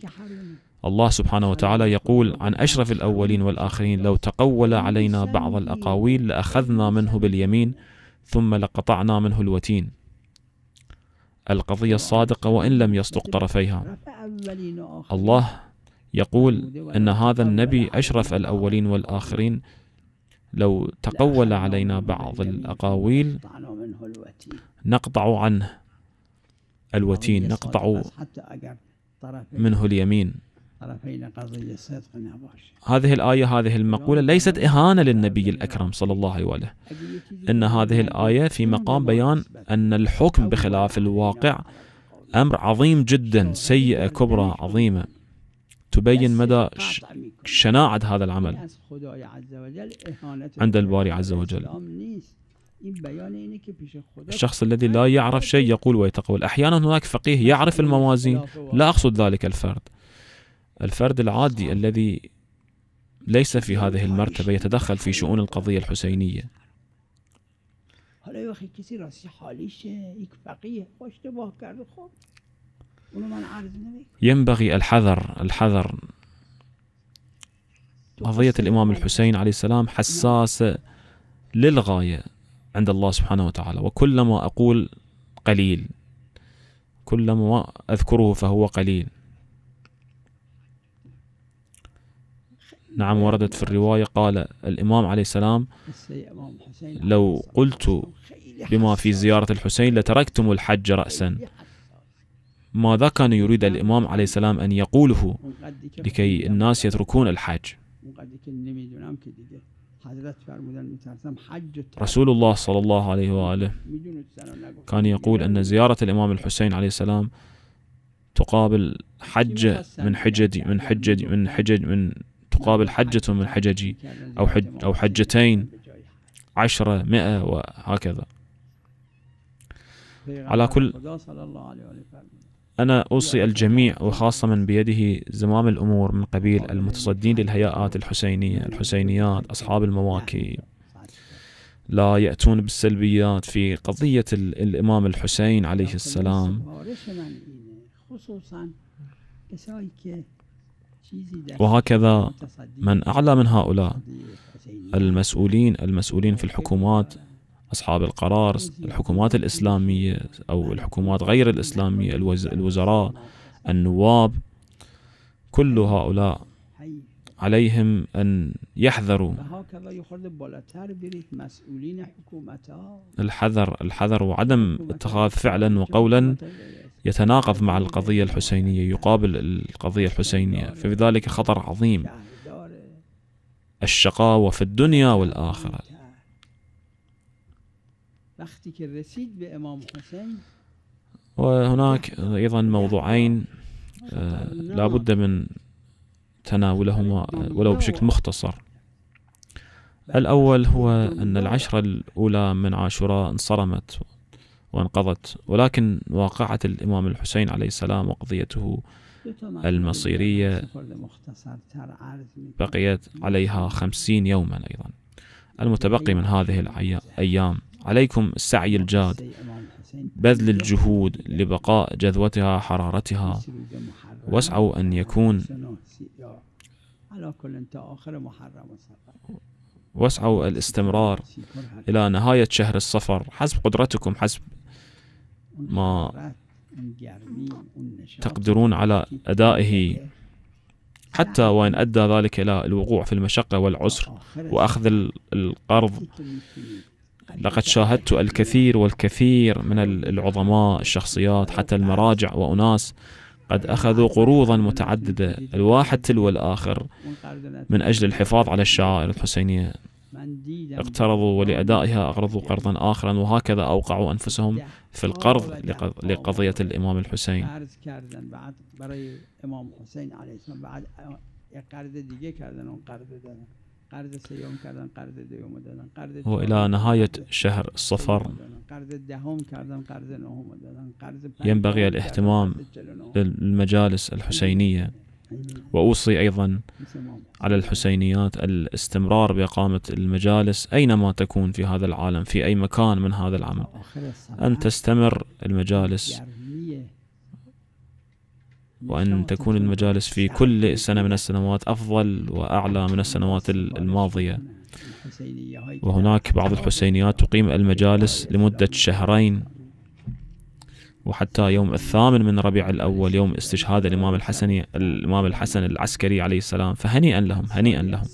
Speaker 2: الله سبحانه وتعالى يقول عن أشرف الأولين والآخرين لو تقول علينا بعض الأقاويل لأخذنا منه باليمين ثم لقطعنا منه الوتين القضية الصادقة وإن لم يصدق طرفيها الله يقول أن هذا النبي أشرف الأولين والآخرين لو تقول علينا بعض الأقاويل نقطع عنه الوتين نقطع منه اليمين هذه الآية هذه المقولة ليست إهانة للنبي الأكرم صلى الله عليه وآله إن هذه الآية في مقام بيان أن الحكم بخلاف الواقع أمر عظيم جدا سيئة كبرى عظيمة تبين مدى شناعة هذا العمل
Speaker 1: عند الباري عز وجل الشخص
Speaker 2: الذي لا يعرف شيء يقول ويتقول أحيانا هناك فقيه يعرف الموازين لا أقصد ذلك الفرد الفرد العادي الذي ليس في هذه المرتبة يتدخل في شؤون القضية الحسينية ينبغي الحذر الحذر قضية الإمام الحسين عليه السلام نعم. حساسة للغاية عند الله سبحانه وتعالى وكلما أقول قليل كلما أذكره فهو قليل نعم وردت في الرواية قال الإمام عليه السلام لو قلت بما في زيارة الحسين لتركتم الحج رأسا ماذا كان يريد الإمام عليه السلام أن يقوله لكي الناس يتركون الحج رسول الله صلى الله عليه وآله كان يقول أن زيارة الإمام الحسين عليه السلام تقابل حجة من حجج من حجج من حجج من تقابل حجة من حججي أو حج أو حجتين عشرة مئة وهكذا
Speaker 1: على كل
Speaker 2: أنا أوصي الجميع وخاصة من بيده زمام الأمور من قبيل المتصدين للهيئات الحسينية الحسينيات أصحاب المواكب لا يأتون بالسلبيات في قضية الإمام الحسين عليه السلام
Speaker 1: وهكذا من
Speaker 2: أعلى من هؤلاء المسؤولين المسؤولين في الحكومات أصحاب القرار الحكومات الإسلامية أو نعم. الحكومات غير الإسلامية نعم. الوزراء النواب كل هؤلاء عليهم أن يحذروا الحذر الحذر وعدم اتخاذ فعلا وقولا يتناقض مع القضية الحسينية يقابل القضية الحسينية فبذلك خطر عظيم يعني الشقاوة في الدنيا والآخرة
Speaker 1: وقتی که رسید به
Speaker 2: وهناك أيضا موضوعين اه، لا بد من تناولهما ولو بشكل مختصر الأول هو أن العشرة الأولى من عاشوراء انصرمت وانقضت ولكن واقعة الإمام الحسين عليه السلام وقضيته المصيرية
Speaker 1: بقيت عليها
Speaker 2: خمسين يوما أيضا المتبقي من هذه الأيام عليكم السعي الجاد بذل الجهود لبقاء جذوتها حرارتها واسعوا أن يكون واسعوا الاستمرار إلى نهاية شهر الصفر حسب قدرتكم حسب ما تقدرون على أدائه حتى وإن أدى ذلك إلى الوقوع في المشقة والعسر وأخذ القرض لقد شاهدت الكثير والكثير من العظماء الشخصيات حتى المراجع وأناس قد أخذوا قروضا متعددة الواحد تلو الآخر من أجل الحفاظ على الشعائر الحسينية اقترضوا ولأدائها أقرضوا قرضا آخرا وهكذا أوقعوا أنفسهم في القرض لقضية الإمام الحسين
Speaker 1: وإلى الى نهاية
Speaker 2: شهر صفر ينبغي الاهتمام للمجالس الحسينية وأوصي أيضا على الحسينيات الاستمرار بإقامة المجالس أينما تكون في هذا العالم في أي مكان من هذا العمل أن تستمر المجالس وأن تكون المجالس في نعم. كل سنة من السنوات أفضل وأعلى من السنوات الماضية وهناك بعض الحسينيات تقيم المجالس لمدة شهرين وحتى يوم الثامن من ربيع الأول يوم استشهاد الإمام الحسني الإمام الحسن العسكري عليه السلام فهنيئا لهم هنيئا لهم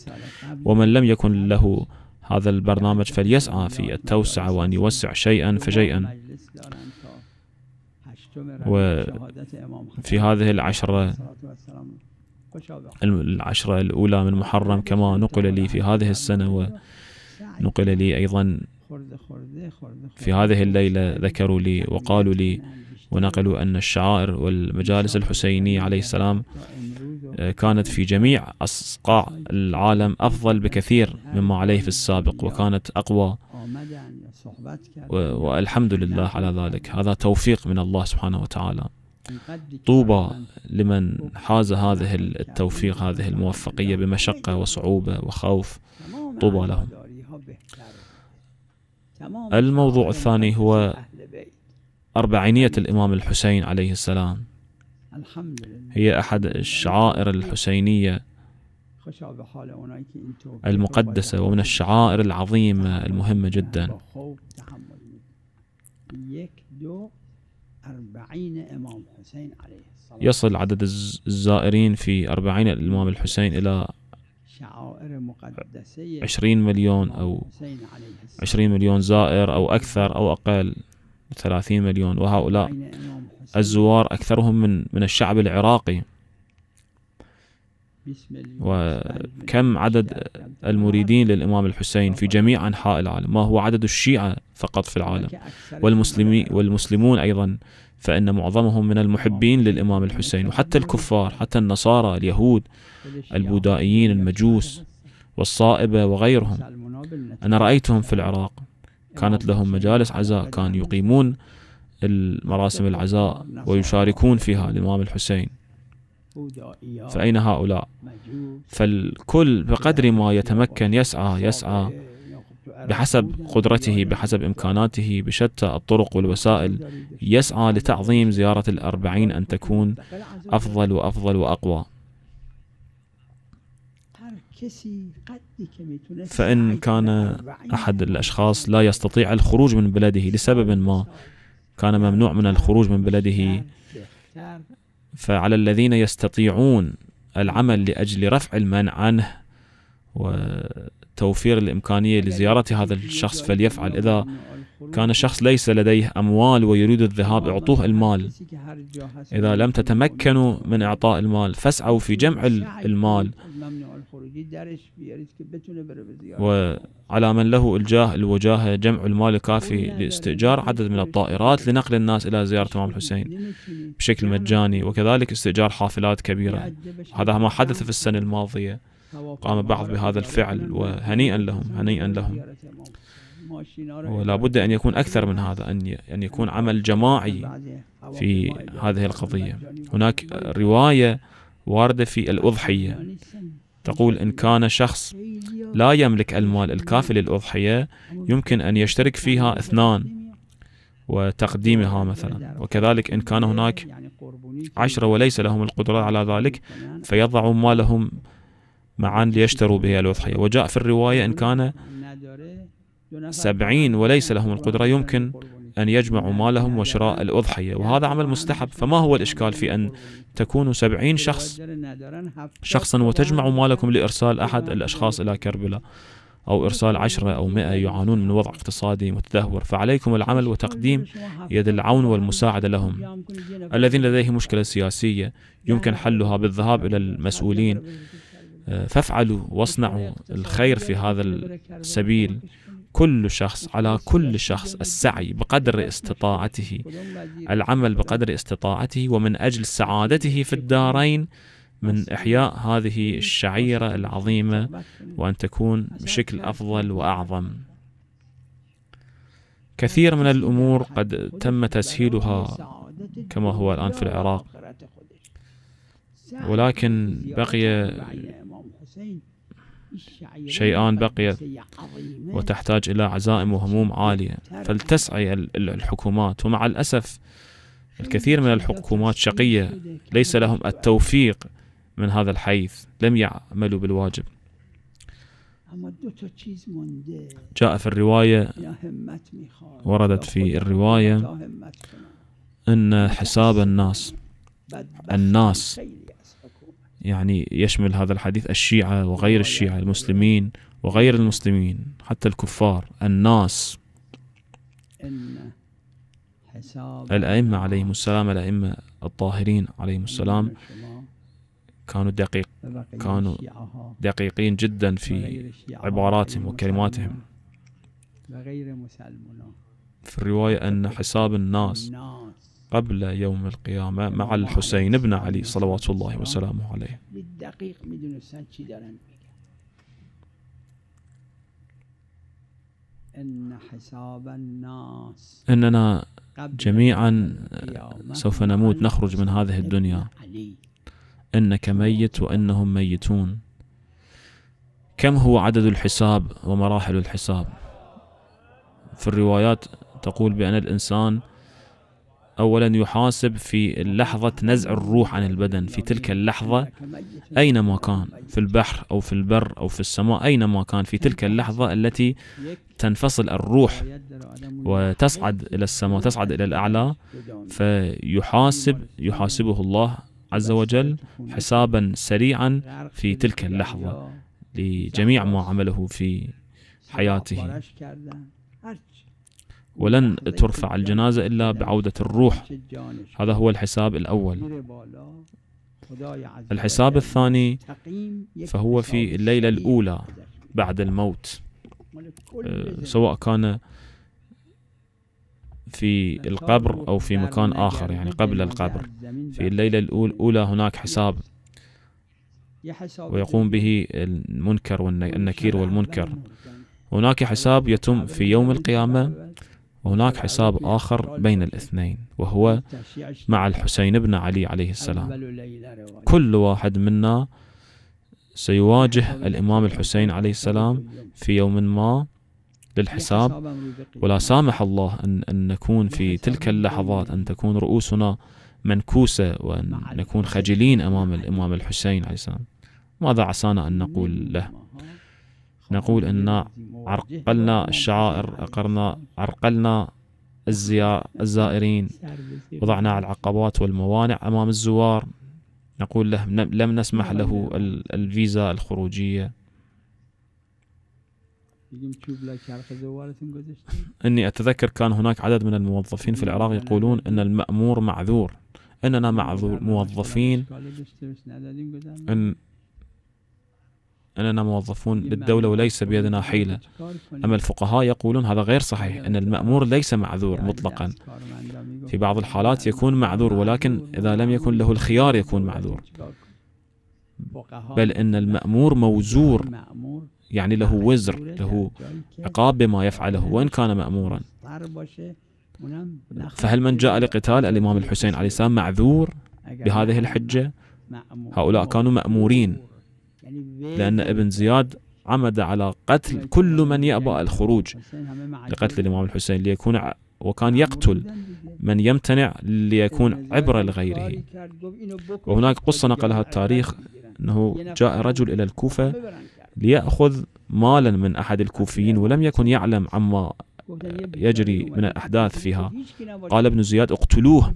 Speaker 2: ومن لم يكن له هذا البرنامج فليسعى في التوسعة وأن يوسع شيئا فشيئا وفي هذه العشرة العشرة الأولى من محرم كما نقل لي في هذه السنة ونقل لي أيضا في هذه الليلة ذكروا لي وقالوا لي ونقلوا أن الشعائر والمجالس الحسينية عليه السلام آه، كانت في جميع أصقاع العالم أفضل بكثير مما عليه في السابق وكانت أقوى والحمد لله على ذلك هذا توفيق من الله سبحانه وتعالى طوبى لمن حاز هذه التوفيق هذه الموفقية بمشقة وصعوبة وخوف طوبى لهم الموضوع الثاني هو أربعينية الإمام الحسين عليه السلام هي أحد الشعائر الحسينية
Speaker 1: المقدسة
Speaker 2: ومن الشعائر العظيمة المهمة جدا يصل عدد الزائرين في أربعين الإمام الحسين إلى عشرين مليون أو عشرين مليون زائر أو أكثر أو أقل ثلاثين مليون وهؤلاء الزوار أكثرهم من من الشعب العراقي وكم عدد المريدين للإمام الحسين في جميع أنحاء العالم ما هو عدد الشيعة فقط في العالم والمسلمي والمسلمون أيضا فإن معظمهم من المحبين للإمام الحسين وحتى الكفار حتى النصارى اليهود البودائيين المجوس والصائبة وغيرهم أنا رأيتهم في العراق كانت لهم مجالس عزاء كانوا يقيمون المراسم العزاء ويشاركون فيها الإمام الحسين فأين هؤلاء فالكل بقدر ما يتمكن يسعى يسعى بحسب قدرته بحسب إمكاناته بشتى الطرق والوسائل يسعى لتعظيم زيارة الأربعين أن تكون أفضل وأفضل وأقوى فإن كان أحد الأشخاص لا يستطيع الخروج من بلده لسبب ما كان ممنوع من الخروج من بلده فعلى الذين يستطيعون العمل لاجل رفع المنع عنه وتوفير الامكانيه لزياره هذا الشخص فليفعل اذا كان الشخص ليس لديه اموال ويريد الذهاب اعطوه المال اذا لم تتمكنوا من اعطاء المال فاسعوا في جمع المال
Speaker 1: خروجی درش بیارید که بتونه بره به زیارت
Speaker 2: وعلى من له الجاه الوجاهة جمع المال الكافي لاستئجار عدد من الطائرات لنقل الناس إلى زيارة الإمام الحسين بشكل مجاني وكذلك استئجار حافلات كبيرة هذا ما حدث في السنة الماضية قام بعض بهذا الفعل وهنيئا لهم هنيئا لهم ولا بد أن يكون أكثر من هذا أن أن يكون عمل جماعي في هذه القضية هناك رواية واردة في الأضحية تقول إن كان شخص لا يملك المال الكافي للأضحية يمكن أن يشترك فيها اثنان وتقديمها مثلا وكذلك إن كان هناك عشرة وليس لهم القدرة على ذلك فيضعوا مالهم معا ليشتروا به الأضحية وجاء في الرواية إن كان سبعين وليس لهم القدرة يمكن أن يجمعوا مالهم وشراء الأضحية وهذا عمل مستحب فما هو الإشكال في أن تكونوا سبعين شخص شخصا وتجمعوا مالكم لإرسال أحد الأشخاص إلى كربلاء أو إرسال عشرة أو مئة يعانون من وضع اقتصادي متدهور فعليكم العمل وتقديم يد العون والمساعدة لهم الذين لديهم مشكلة سياسية يمكن حلها بالذهاب إلى المسؤولين آه، فافعلوا واصنعوا الخير في هذا السبيل كل شخص على كل شخص السعي بقدر استطاعته العمل بقدر استطاعته ومن أجل سعادته في الدارين من إحياء هذه الشعيرة العظيمة وأن تكون بشكل أفضل وأعظم كثير من الأمور قد تم تسهيلها كما هو الآن في العراق ولكن بقي شيئان بقيت وتحتاج إلى عزائم وهموم عالية فلتسعي الحكومات ومع الأسف الكثير من الحكومات شقية ليس لهم التوفيق من هذا الحيث لم يعملوا بالواجب جاء في الرواية وردت في الرواية أن حساب الناس الناس يعني يشمل هذا الحديث الشيعة وغير الشيعة المسلمين وغير المسلمين حتى الكفار الناس الأئمة عليهم السلام الأئمة الطاهرين عليهم السلام كانوا دقيق كانوا دقيقين جدا في عباراتهم وكلماتهم في الرواية أن حساب الناس قبل يوم القيامة مع الحسين بن علي صلوات الله وسلامه عليه
Speaker 1: ان حساب الناس
Speaker 2: اننا جميعا سوف نموت نخرج من هذه الدنيا انك ميت وانهم ميتون كم هو عدد الحساب ومراحل الحساب في الروايات تقول بان الانسان أولا يحاسب في لحظة نزع الروح عن البدن في تلك اللحظة أينما كان في البحر أو في البر أو في السماء أينما كان في تلك اللحظة التي تنفصل الروح وتصعد إلى السماء تصعد إلى الأعلى فيحاسب يحاسبه الله عز وجل حسابا سريعا في تلك اللحظة لجميع ما عمله في حياته ولن ترفع الجنازة إلا بعودة الروح هذا هو الحساب الأول الحساب الثاني فهو في الليلة الأولى بعد الموت أه، سواء كان في القبر أو في مكان آخر يعني قبل القبر في الليلة الأولى هناك حساب ويقوم به المنكر والنكير والمنكر هناك حساب يتم في يوم القيامة وهناك حساب آخر بين الاثنين وهو مع الحسين بن علي عليه السلام كل واحد منا سيواجه الإمام الحسين عليه السلام في يوم ما للحساب ولا سامح الله أن, أن نكون في تلك اللحظات أن تكون رؤوسنا منكوسة وأن نكون خجلين أمام الإمام الحسين عليه السلام ماذا عسانا أن نقول له نقول أن عرقلنا الشعائر اقرنا عرقلنا الزائرين وضعنا العقبات والموانع أمام الزوار نقول له لم نسمح له الفيزا الخروجية أني أتذكر كان هناك عدد من الموظفين في العراق يقولون أن المأمور معذور أننا معذور موظفين أن أننا موظفون للدولة وليس بيدنا حيلة أما الفقهاء يقولون هذا غير صحيح يعني أن المأمور ليس معذور يعني مطلقا في بعض الحالات يكون معذور ولكن إذا لم يكن له الخيار يكون معذور بل أن المأمور موزور يعني له وزر له عقاب بما يفعله وإن كان مأمورا فهل من جاء لقتال الإمام الحسين عليه السلام معذور بهذه الحجة هؤلاء كانوا مأمورين يعني لأن يعني ابن زياد عمد على قتل كل يعني من يأبى الخروج لقتل الإمام الحسين ليكون وكان يقتل من يمتنع ليكون عبرة لغيره وهناك قصة نقلها التاريخ أنه جاء رجل إلى الكوفة ليأخذ مالا من أحد الكوفيين ولم يكن يعلم عما يجري من الأحداث فيها قال ابن زياد اقتلوه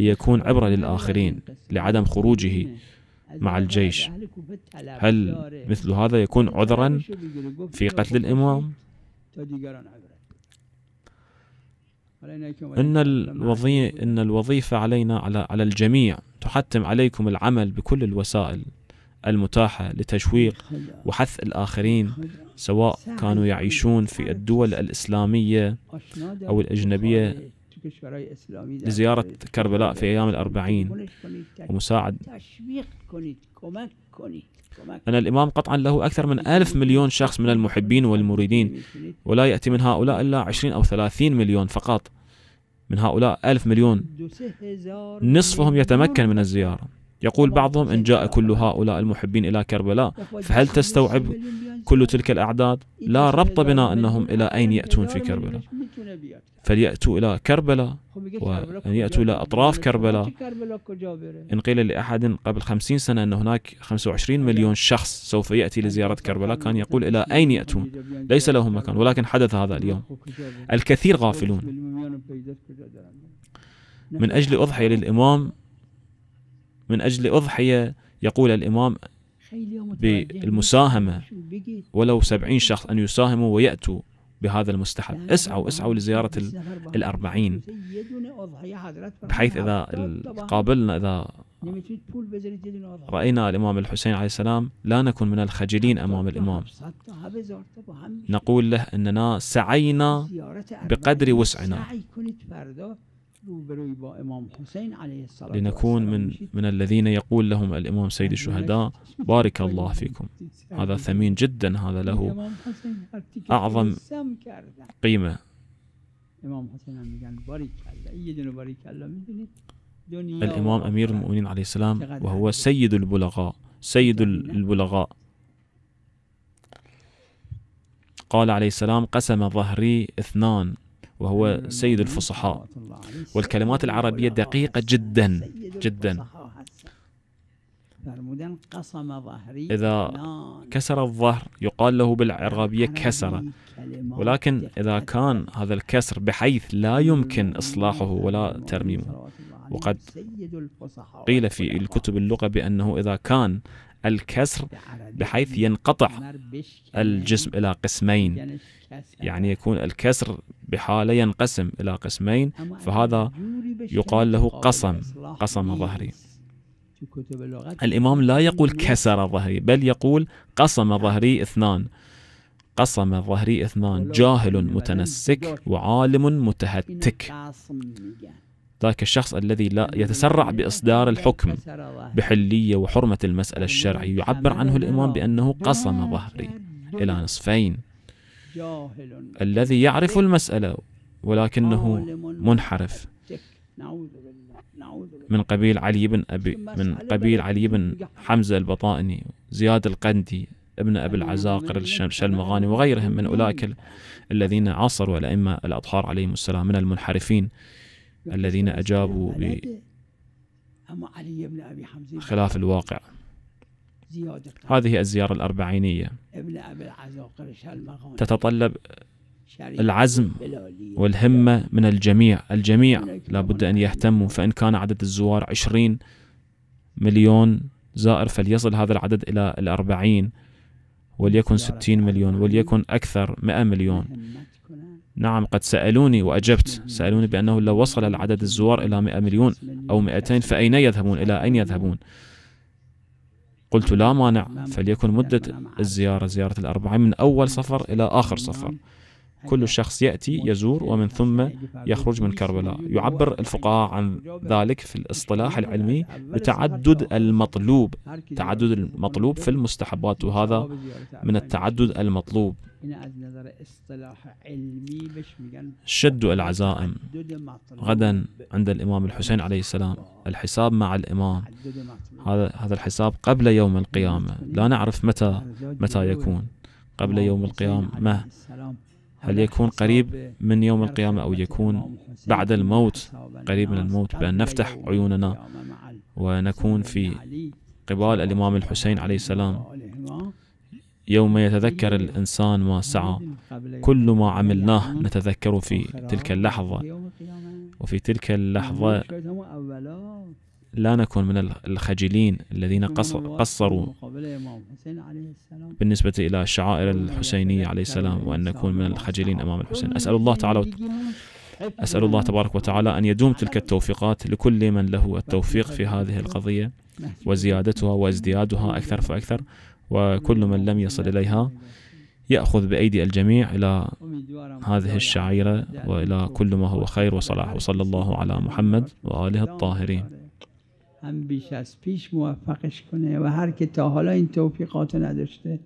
Speaker 2: ليكون عبرة للآخرين لعدم خروجه مع الجيش هل مثل هذا يكون عذرا في قتل الإمام؟ إن الوظيفة, إن الوظيفة علينا على, على الجميع تحتم عليكم العمل بكل الوسائل المتاحة لتشويق وحث الآخرين سواء كانوا يعيشون في الدول الإسلامية أو الأجنبية
Speaker 1: لزيارة كربلاء في أيام الأربعين ومساعد أن الإمام
Speaker 2: قطعا له أكثر من ألف مليون شخص من المحبين والمريدين ولا يأتي من هؤلاء إلا عشرين أو ثلاثين مليون فقط من هؤلاء ألف مليون نصفهم يتمكن من الزيارة يقول بعضهم إن جاء كل هؤلاء المحبين إلى كربلاء فهل تستوعب كل تلك الأعداد لا ربط بنا أنهم إلى أين يأتون في كربلاء فليأتوا إلى كربلاء وأن يأتوا إلى أطراف كربلاء إن قيل لأحد قبل خمسين سنة أن هناك 25 مليون شخص سوف يأتي لزيارة كربلاء كان يقول إلى أين يأتون ليس لهم مكان ولكن حدث هذا اليوم الكثير غافلون
Speaker 1: من أجل أضحية
Speaker 2: للإمام من أجل أضحية يقول الإمام بالمساهمة ولو سبعين شخص أن يساهموا ويأتوا بهذا المستحب اسعوا اسعوا لزيارة الأربعين
Speaker 1: بحيث إذا قابلنا
Speaker 2: إذا رأينا الإمام الحسين عليه السلام لا نكون من الخجلين أمام الإمام نقول له أننا سعينا بقدر وسعنا
Speaker 1: لنكون من
Speaker 2: من الذين يقول لهم الإمام سيد الشهداء بارك الله فيكم هذا ثمين جدا هذا له أعظم قيمة
Speaker 1: الإمام أمير المؤمنين عليه السلام وهو
Speaker 2: سيد البلغاء سيد البلغاء قال عليه السلام قسم ظهري اثنان وهو سيد الفصحاء والكلمات العربية دقيقة جدا
Speaker 1: جدا إذا
Speaker 2: كسر الظهر يقال له بالعربية كسر ولكن إذا كان هذا الكسر بحيث لا يمكن إصلاحه ولا ترميمه وقد قيل في الكتب اللغة بأنه إذا كان الكسر بحيث ينقطع الجسم إلى قسمين يعني يكون الكسر بحالة ينقسم إلى قسمين فهذا يقال له قسم قسم ظهري الإمام لا يقول كسر ظهري بل يقول قسم نعم. ظهري اثنان قسم ظهري اثنان جاهل متنسك وعالم متهتك ذاك الشخص الذي لا يتسرع بإصدار الحكم بحلية وحرمة المسألة الشرعية يعبر عنه الإمام بأنه قسم ظهري إلى نصفين الذي يعرف المسألة ولكنه منحرف من قبيل علي بن أبي من قبيل علي بن حمزة البطائني زياد القندي ابن أبي العزاقر الشلمغاني وغيرهم من أولئك الذين عاصروا الأئمة الأطهار عليهم السلام من المنحرفين الذين أجابوا بخلاف الواقع هذه الزيارة الأربعينية
Speaker 1: تتطلب
Speaker 2: العزم والهمة من الجميع الجميع لابد أن يهتموا فإن كان عدد الزوار عشرين مليون زائر فليصل هذا العدد إلى الأربعين وليكن ستين مليون وليكن أكثر مئة مليون نعم قد سألوني وأجبت نعم. سألوني بأنه لو وصل العدد الزوار إلى 100 مليون أو 200 فأين يذهبون إلى أين يذهبون قلت لا مانع فليكن مدة الزيارة زيارة الأربعين من أول صفر إلى آخر صفر نعم. كل شخص يأتي يزور ومن ثم يخرج من كربلاء يعبر الفقهاء عن ذلك في الاصطلاح العلمي بتعدد المطلوب تعدد المطلوب في المستحبات وهذا من التعدد المطلوب
Speaker 1: شد العزائم غدا
Speaker 2: عند الإمام الحسين عليه السلام الحساب مع الإمام هذا هذا الحساب قبل يوم القيامة لا نعرف متى متى يكون قبل يوم القيامة هل يكون قريب من يوم القيامة أو يكون بعد الموت قريب من الموت بأن نفتح عيوننا ونكون في قبال الإمام الحسين عليه السلام يوم يتذكر الإنسان ما سعى كل ما عملناه نتذكر في تلك اللحظة وفي تلك اللحظة لا نكون من الخجلين الذين قصروا بالنسبة إلى الشعائر الحسينية عليه السلام وأن نكون من الخجلين أمام الحسين أسأل الله تعالى أسأل الله تبارك وتعالى أن يدوم تلك التوفيقات لكل من له التوفيق في هذه القضية وزيادتها وازديادها أكثر فأكثر وكل من لم يصل إليها يأخذ بأيدي الجميع إلى هذه الشعيرة وإلى كل ما هو خير وصلاح وصلى الله على محمد وآله الطاهرين
Speaker 1: هم بیش از پیش موفقش کنه و هر که تا حالا این توفیقات نداشته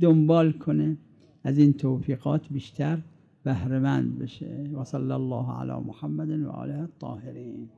Speaker 1: دنبال کنه از این توفیقات بیشتر بهرمند بشه و صلی الله علی محمد و آله الطاهرین